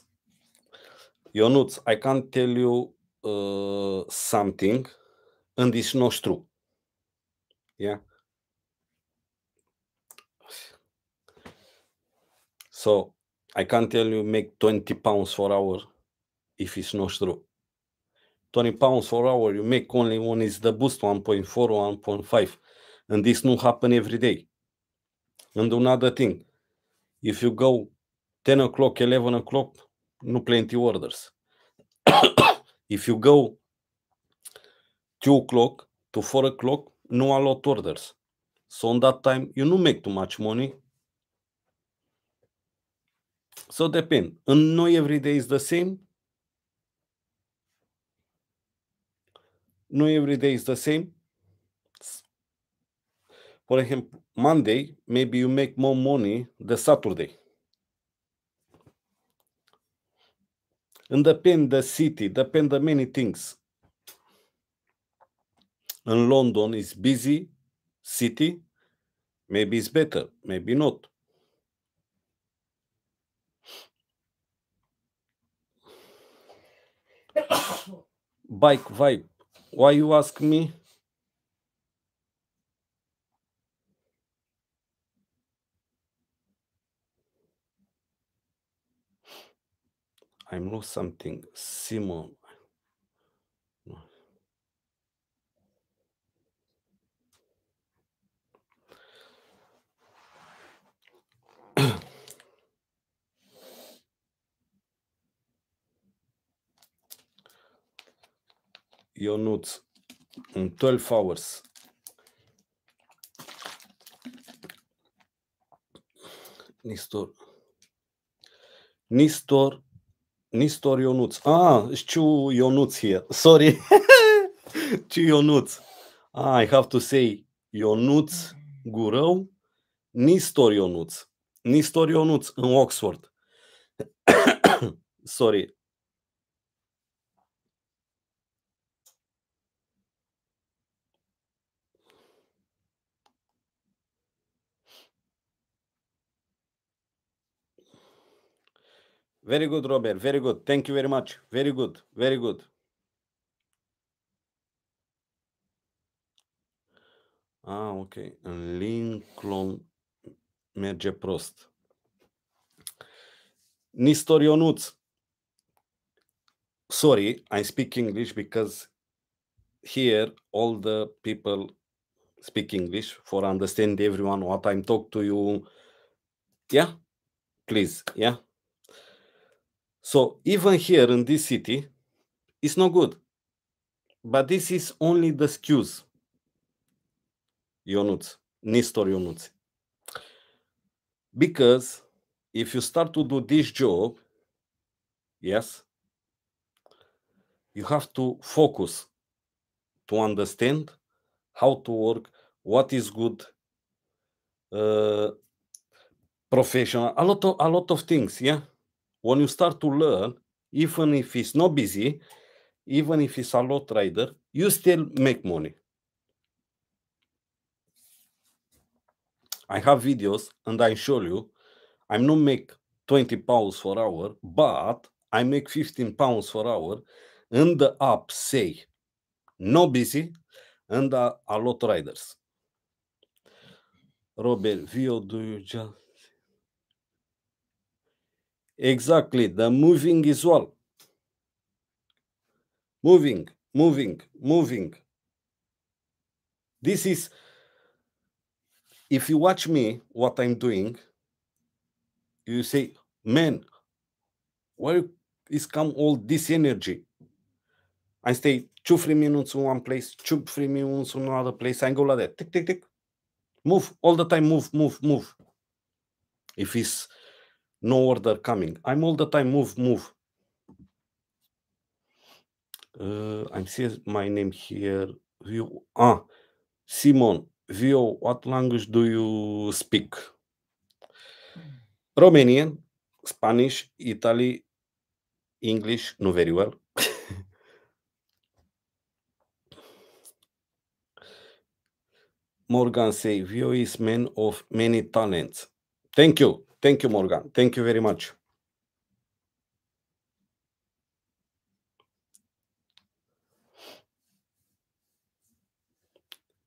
Ionuț, I can't tell you uh, something and it's not true. Yeah. So I can't tell you make 20 pounds for hour if it's not true. 20 pounds for hour, you make only when it's the boost 1.4, 1.5. And this not happen every day. And another thing, if you go 10 o'clock, 11 o'clock, no plenty orders. if you go 2 o'clock to 4 o'clock, no a lot orders. So on that time, you don't make too much money. So depend. And no every day is the same. No every day is the same. For example, Monday, maybe you make more money than Saturday. and depend the city, depend the many things. And London is busy city. Maybe it's better, maybe not. Bike vibe. Why you ask me? I know something. Simon. notes în 12 hours, Nistor. Nistor Nistor Ionuț. Ah, știu Ionuț here. Sorry. Ce Ionuț. Ah, I have to say Ionuț Gurău, Nistor Ionuț. Nistor Ionuț în Oxford. Sorry. Very good, Robert. Very good. Thank you very much. Very good. Very good. Ah, ok. Lincoln merge prost. Nistorionuț. Sorry, I speak English because here all the people speak English for understand everyone what I'm talk to you. Yeah, please. Yeah. So even here in this city, it's not good. But this is only the excuse. Ionuț, Nistor Ionuț. Because if you start to do this job, yes, you have to focus to understand how to work, what is good, uh, professional, a lot of a lot of things, yeah when you start to learn, even if it's not busy, even if it's a lot trader, you still make money. I have videos and I show you, I'm not make 20 pounds for hour, but I make 15 pounds for hour and the app say no busy and uh, a lot riders. Robert, Vio, do you just Exactly, the moving is well. Moving, moving, moving. This is, if you watch me, what I'm doing, you say, man, where is come all this energy? I stay two, three minutes in one place, two, three minutes in another place. I go like that, tick, tick, tick. Move all the time, move, move, move. If it's no order coming. I'm all the time move, move. Uh, I'm seeing my name here. You, ah, Simon, Vio, what language do you speak? Romanian, Spanish, Italy, English, Not very well. Morgan say, Vio is man of many talents. Thank you. Thank you, Morgan. Thank you very much.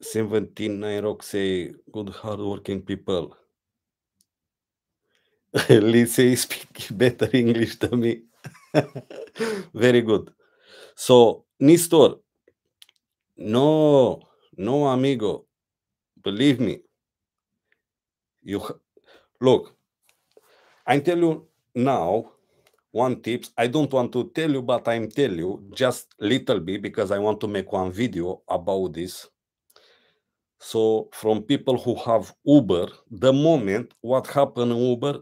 Seventeen Nairok say good hardworking people. Lee say speak better English than me. very good. So Nistor, no, no amigo, believe me. You look I tell you now one tips. I don't want to tell you, but I'm tell you just little bit because I want to make one video about this. So from people who have Uber, the moment what happened in Uber,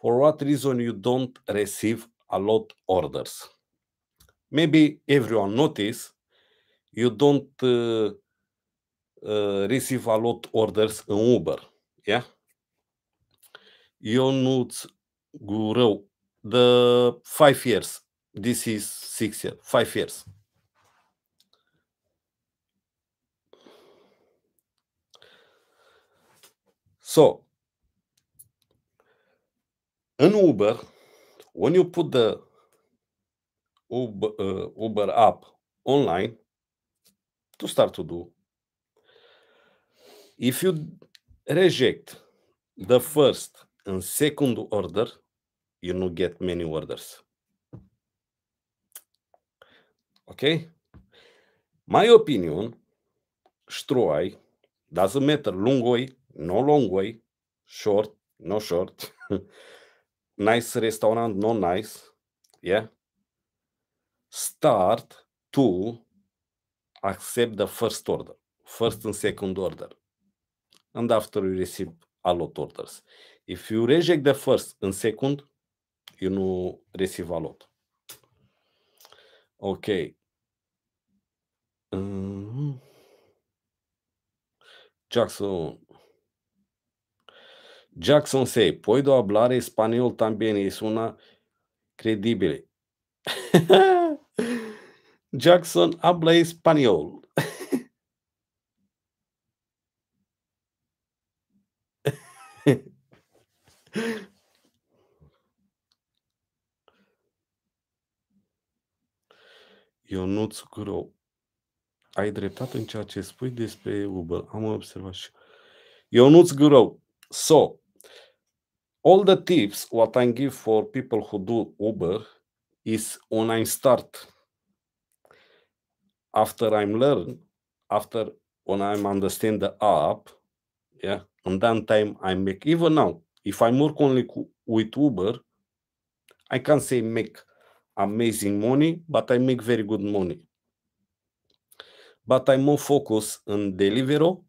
for what reason you don't receive a lot orders? Maybe everyone notice you don't uh, uh, receive a lot orders in Uber, yeah? Ionuț Gurău, the five years. This is six years, five years. So, in Uber, when you put the Uber, uh, Uber app online to start to do, if you reject the first in second order, you no get many orders. Okay? My opinion, Stroy doesn't matter lungoi, no long short, no short, nice restaurant, no nice, yeah? Start to accept the first order, first and second order. And after you receive lot orders. If you reject the first in second, you nu receive a Okay. Ok. Mm. Jackson. Jackson se, do hablar español también es una credibile. Jackson habla español. Eu nu-ți Ai dreptate în ceea ce spui despre Uber. Am observat și eu. So, all the tips what I give for people who do Uber is when I start. After I'm learn, after when I'm understand the app, yeah, and then time I make even now if I'm work only with Uber, I can't say make amazing money, but I make very good money. But I'm more focused on Deliveroo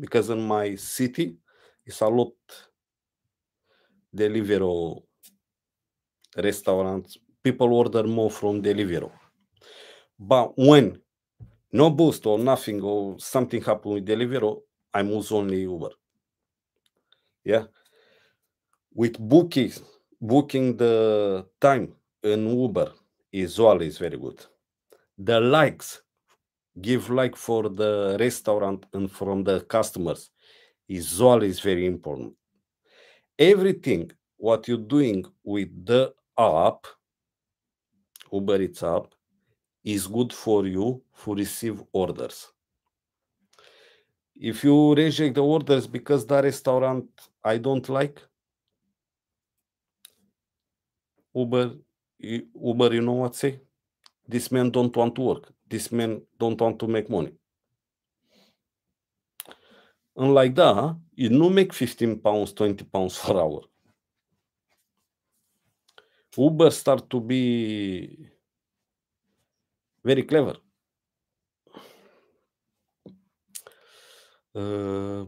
because in my city it's a lot Deliveroo restaurants. People order more from Deliveroo. But when no boost or nothing or something happened with Deliveroo, I use only Uber. Yeah with booking booking the time in Uber is always very good. The likes give like for the restaurant and from the customers is always very important. Everything what you're doing with the app, Uber Eats app, is good for you to receive orders. If you reject the orders because the restaurant I don't like, Uber, Uber you know what say? This man don't want to work. This man don't want to make money. And like that, you no make 15 pounds, 20 pounds per hour. Uber start to be very clever. Uh,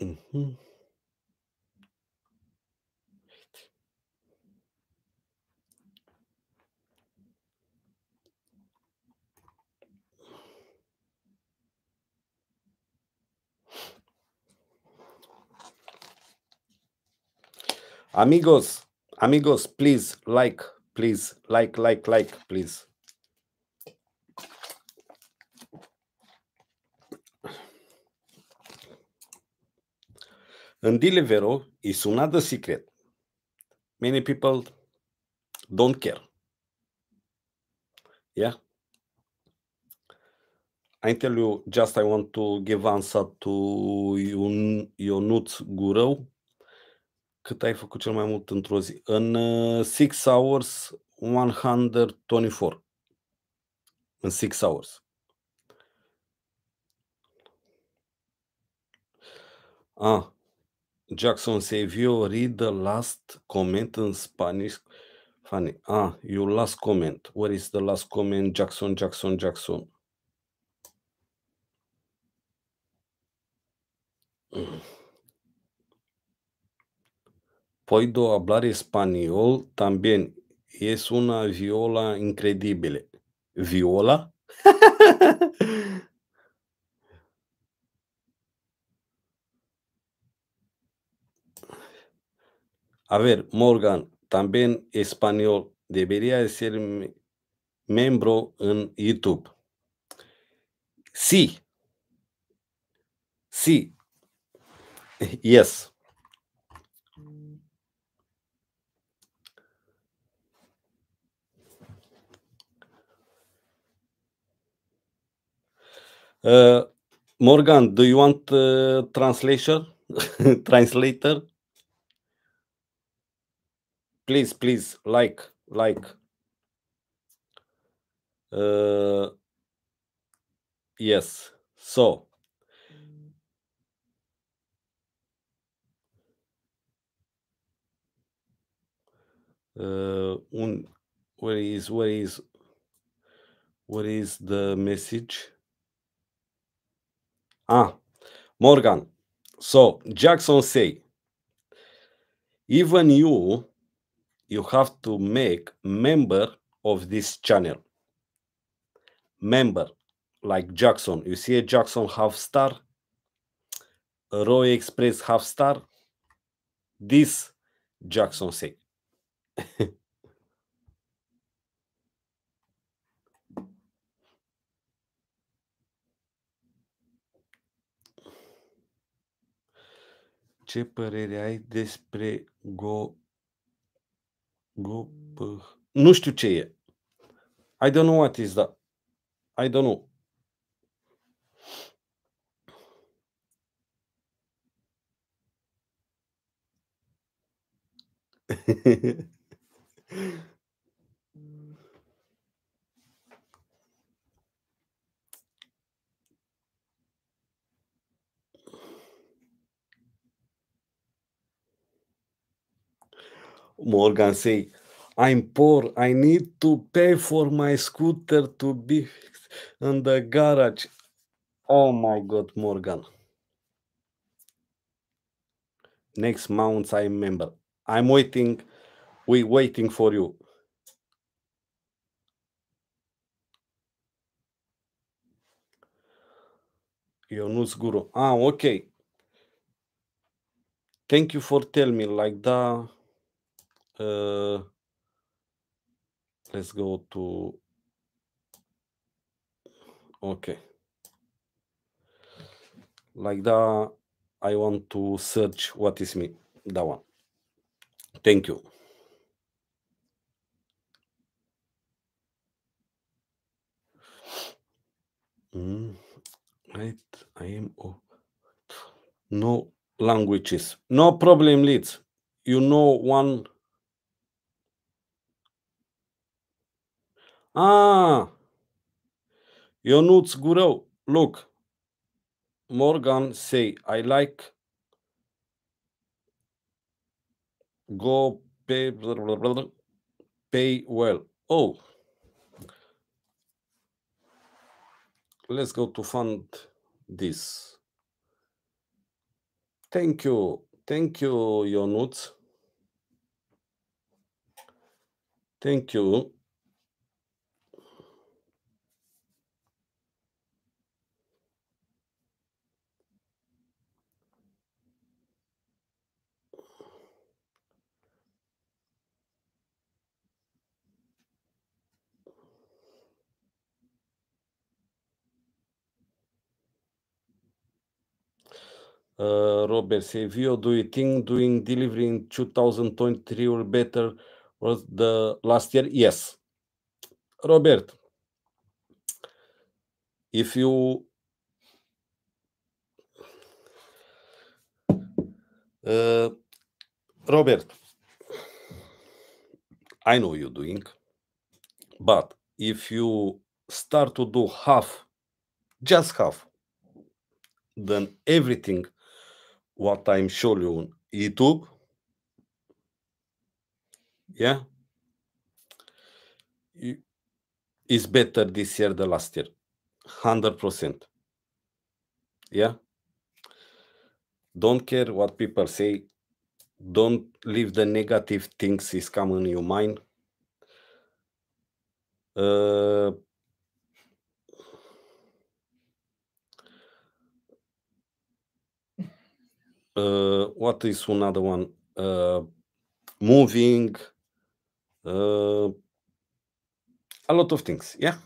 Mm-hmm. Amigos, amigos, please like, please like, like, like, please. în Deliveroo is another secret. Many people don't care. Yeah? I tell you, just I want to give answer to Ion, Ionuț Gurău. Cât ai făcut cel mai mult într-o zi? În uh, 6 hours, 124. În 6 hours. Ah, Jackson Savio read the last comment in Spanish. Funny. Ah, you last comment. What is the last comment? Jackson, Jackson, Jackson. Puedo hablar español también. Es una viola increíble. ¿Viola? A ver, Morgan, también español, debería ser miembro en YouTube. Sí. Sí. Yes. Eh, Morgan, do you want eh, translation? translator? please please like like uh, yes so uh, un, where is where is what is the message ah morgan so jackson say even you you have to make member of this channel. Member, like Jackson. You see a Jackson half star, Roy Express half star. This Jackson say. Ce părere ai despre Go Gup. Nu știu ce e. I don't know what is that. I don't know. Morgan say, I'm poor, I need to pay for my scooter to be in the garage. Oh my God, Morgan. Next month, I remember. I'm waiting. we waiting for you. Ionuț Guru. Ah, ok. Thank you for telling me like that uh, let's go to okay like that i want to search what is me that one thank you mm, right i am oh, no languages no problem leads you know one Ah, Ionuț Guru. look, Morgan say, I like go pay, blah, blah, blah, pay well. Oh, let's go to fund this. Thank you. Thank you, Ionuț. Thank you. Uh, Robert Sevio, do you think doing delivery in 2023 or better was the last year? Yes. Robert, if you uh, Robert, I know you're doing, but if you start to do half, just half, then everything what I'm showing you on YouTube. Yeah. It's better this year than last year. 100%. Yeah. Don't care what people say. Don't leave the negative things is coming in your mind. Uh, uh, what is another one? Uh, moving, uh, a lot of things. Yeah.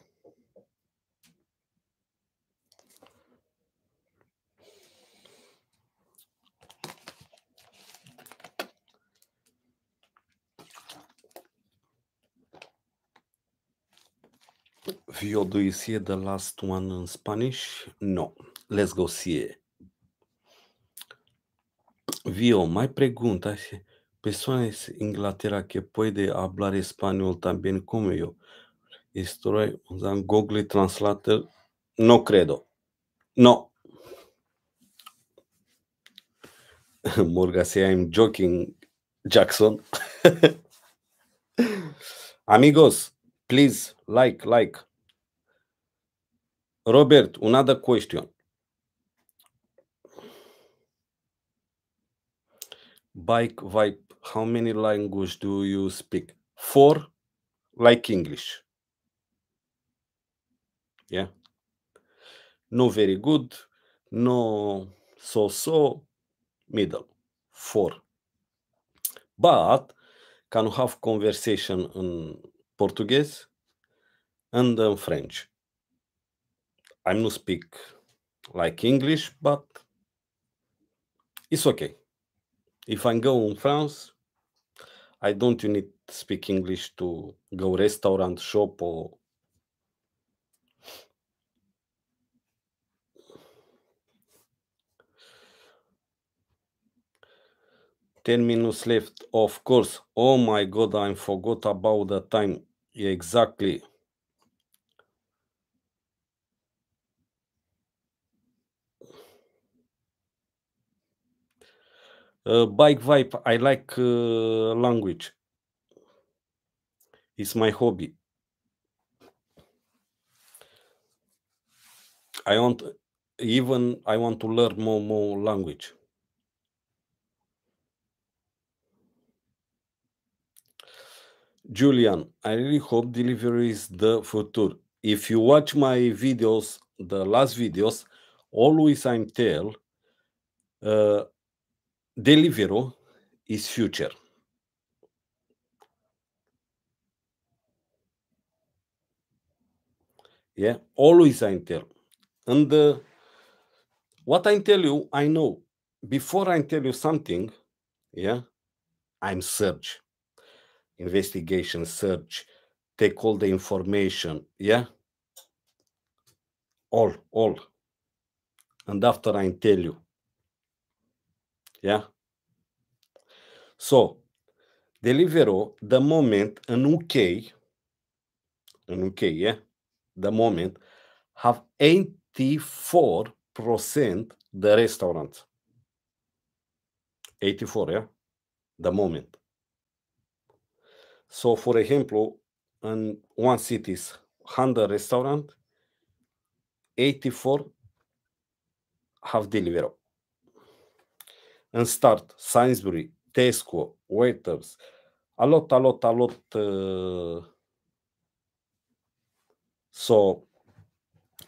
Vio, do you see the last one in Spanish? No. Let's go see it. Vio, mai preguntas pessoas em Inglaterra que podem falar espanhol também como eu. Estoy usando Google Translator. Nu credo. No. Morga se I'm joking, Jackson. Amigos, please like, like. Robert, another question. bike vibe how many language do you speak four like english yeah no very good no so so middle four but can have conversation in portuguese and in french i'm not speak like english but it's okay if I go in France, I don't need to speak English to go restaurant, shop or Ten minutes left. Of course. Oh my God, I forgot about the time. Yeah, exactly. Uh, bike vibe, I like uh, language. It's my hobby. I want even I want to learn more more language. Julian, I really hope delivery is the future. If you watch my videos, the last videos, always I tell uh, Deliveroo is future. Yeah, always I tell. And uh, what I tell you, I know. Before I tell you something, yeah, I'm search, investigation, search, take all the information, yeah, all, all. And after I tell you, yeah. So deliveroo the moment an UK, an UK, yeah, the moment have 84% the restaurant. 84, yeah, the moment. So, for example, in one city is 100 restaurant, 84 have delivero. În start, Sainsbury, Tesco, Waitrose, alot, alot, alot uh, so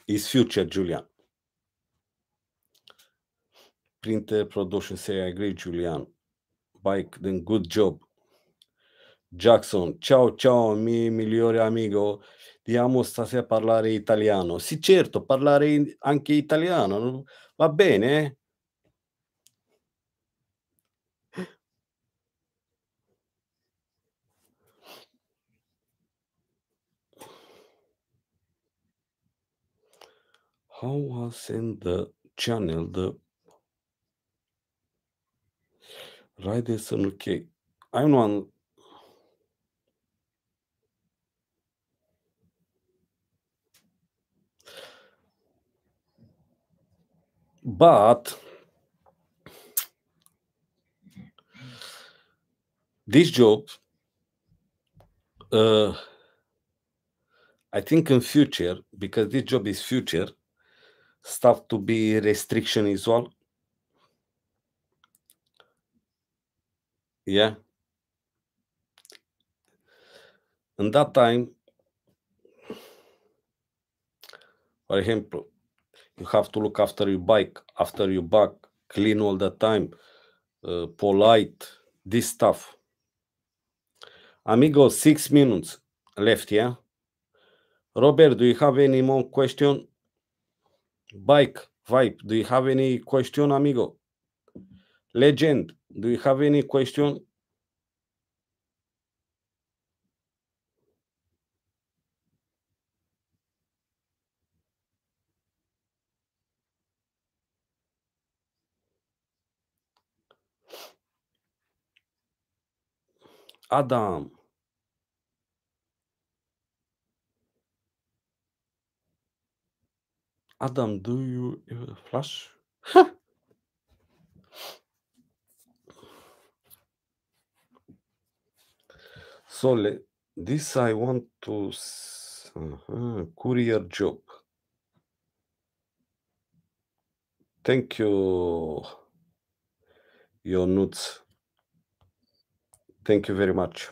is future, Julian. Printe production say I agree, Julian. Bike, then good job. Jackson, ciao ciao mio migliore amico, Diamo amo stasera parlare italiano. Sì certo, parlare anche italiano, va bene? eh? How was in the channel the Riders în okay. I'm not but this job uh, i think in future because this job is future stuff to be restriction is all yeah in that time for example you have to look after your bike after your back clean all the time uh, polite this stuff amigo six minutes left yeah robert do you have any more question Bike, Vibe, do you have any question, amigo? Legend, do you have any question? Adam. Adam, do you uh, flush? so this I want to uh-huh, courier job. Thank you, your nuts. Thank you very much.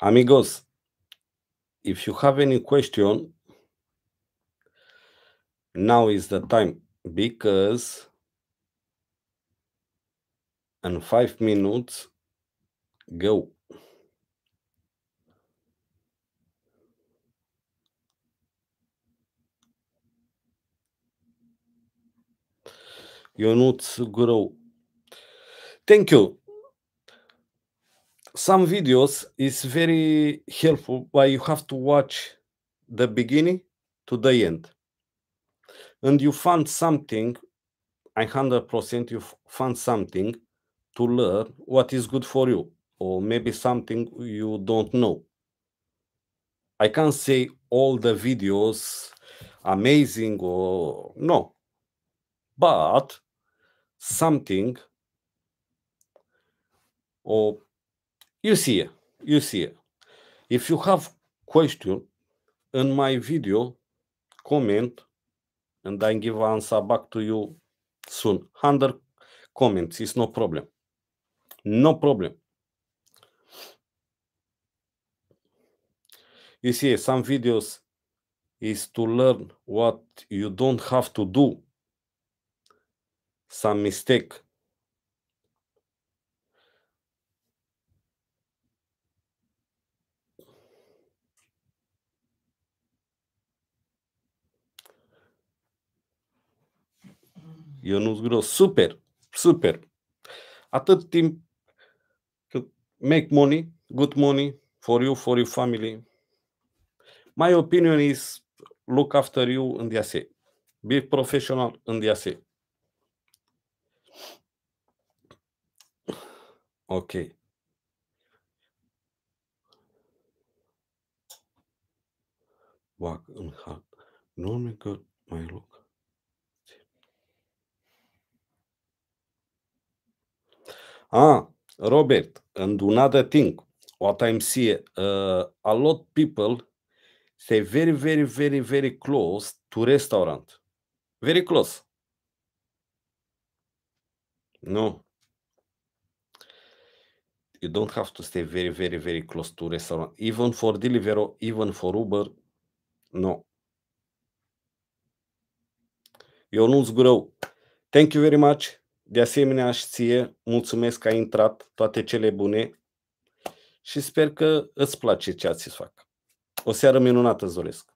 Amigos, if you have any question, now is the time because in five minutes, go. You Ionuț Gurău. Thank you some videos is very helpful, but you have to watch the beginning to the end. And you find something, I 100% you find something to learn what is good for you, or maybe something you don't know. I can't say all the videos amazing or no, but something or you see, you see, if you have question in my video, comment, and I give answer back to you soon. Hundred comments, is no problem. No problem. You see, some videos is to learn what you don't have to do. Some mistake Ionuț Gros, super, super. Atât timp cât make money, good money for you, for your family. My opinion is look after you în DSA. Be professional în DSA. Ok. Bag în hard. Nu mi My look. Ah, Robert, and another thing, what I'm see uh, a lot people stay very, very, very, very close to restaurant. Very close. No. You don't have to stay very, very, very close to restaurant. Even for Deliveroo, even for Uber, no. Eu nu-ți Thank you very much. De asemenea, și ție mulțumesc că ai intrat, toate cele bune și sper că îți place ce fac. O seară minunată îți doresc!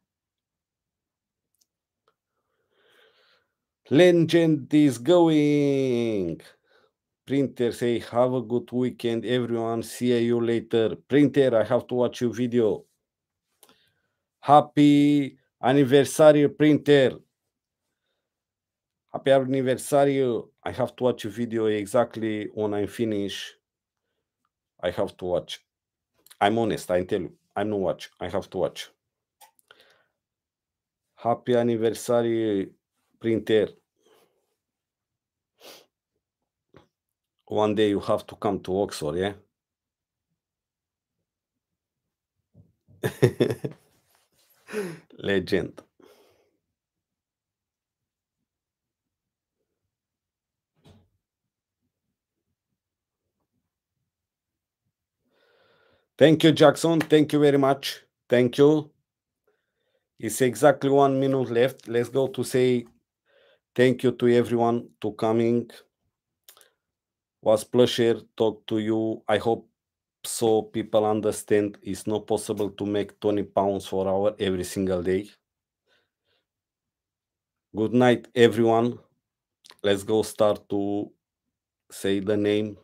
Legend is going! Printer say, have a good weekend, everyone. See you later. Printer, I have to watch your video. Happy anniversary, printer. Happy anniversary. I have to watch a video exactly when I'm finished. I have to watch. I'm honest, I tell you. I'm not watch. I have to watch. Happy anniversary, printer. One day you have to come to Oxford, yeah? Legend. Thank you, Jackson. Thank you very much. Thank you. It's exactly one minute left. Let's go to say thank you to everyone to coming. Was pleasure talk to you. I hope so people understand it's not possible to make 20 pounds for hour every single day. Good night, everyone. Let's go start to say the name.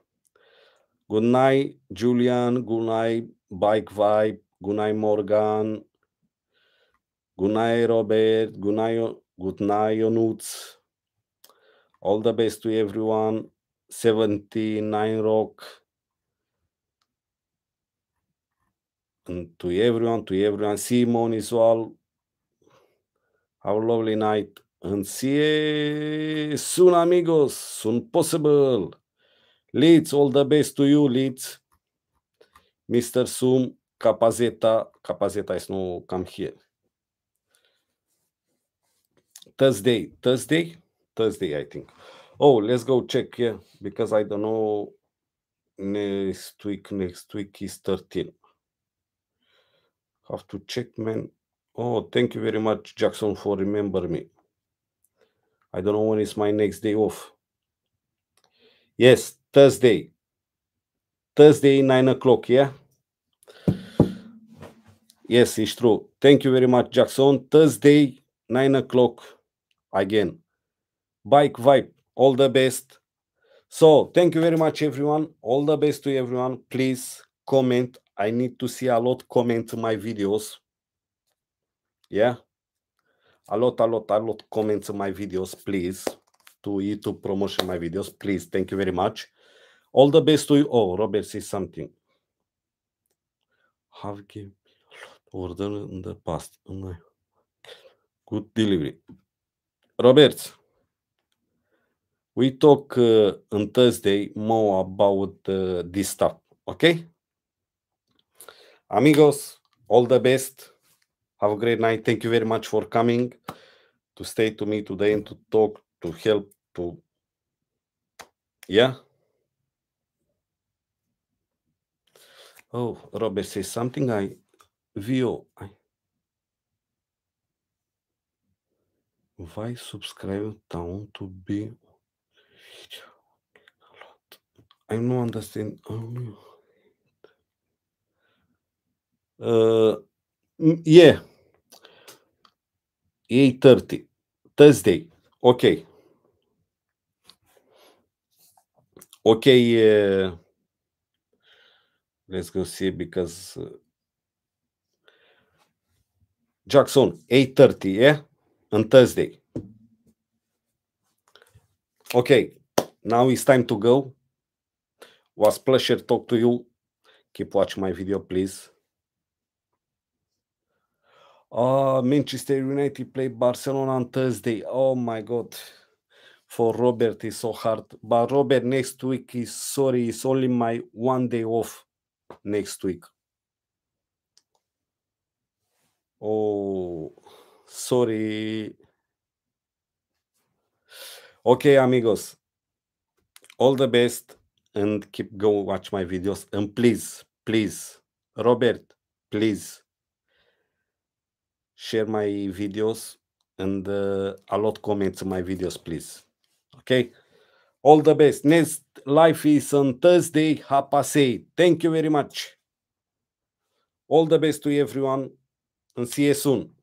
Good night, Julian, Good night, Bike Vibe, Good night, Morgan, Good night, Robert, Good Good night, Onuț. All the best to everyone. 79 Rock. And to everyone, to everyone. Simon is all. Have a lovely night. And see you soon, amigos. Soon possible. Leeds, all the best to you, Leeds. Mr. Sum, Capazeta. Capazeta is no come here. Thursday, Thursday, Thursday, I think. Oh, let's go check here yeah, because I don't know. Next week, next week is 13. Have to check, man. Oh, thank you very much, Jackson, for remember me. I don't know when is my next day off. Yes, Thursday. Thursday, 9 o'clock, yeah? Yes, it's true. Thank you very much, Jackson. Thursday, 9 o'clock again. Bike vibe. All the best. So, thank you very much, everyone. All the best to everyone. Please comment. I need to see a lot comment my videos. Yeah? A lot, a lot, a lot comments my videos, please. To YouTube promotion my videos, please. Thank you very much. All the best to you. Oh, Robert says something. Have given order in the past. Good delivery. Robert, we talk uh, on Thursday more about uh, this stuff, okay? Amigos, all the best. Have a great night. Thank you very much for coming to stay to me today and to talk, to help, to. Yeah? Oh, Robert says something I viu. Vai subscribe down to be. I don't understand. Oh, uh, yeah. 8.30. Thursday. Okay. Okay. Uh, Let's go see because uh, Jackson, 8.30, yeah? On Thursday. Okay, now it's time to go. Was pleasure talk to you. Keep watching my video, please. Uh, Manchester United play Barcelona on Thursday. Oh my God. For Robert, it's so hard. But Robert, next week is sorry, it's only my one day off next week. Oh, sorry. Okay, amigos. All the best and keep go watch my videos. And please, please, Robert, please share my videos and uh, a lot comments on my videos, please. Okay. All the best. Next live is on Thursday, half past eight. Thank you very much. All the best to everyone and see you soon.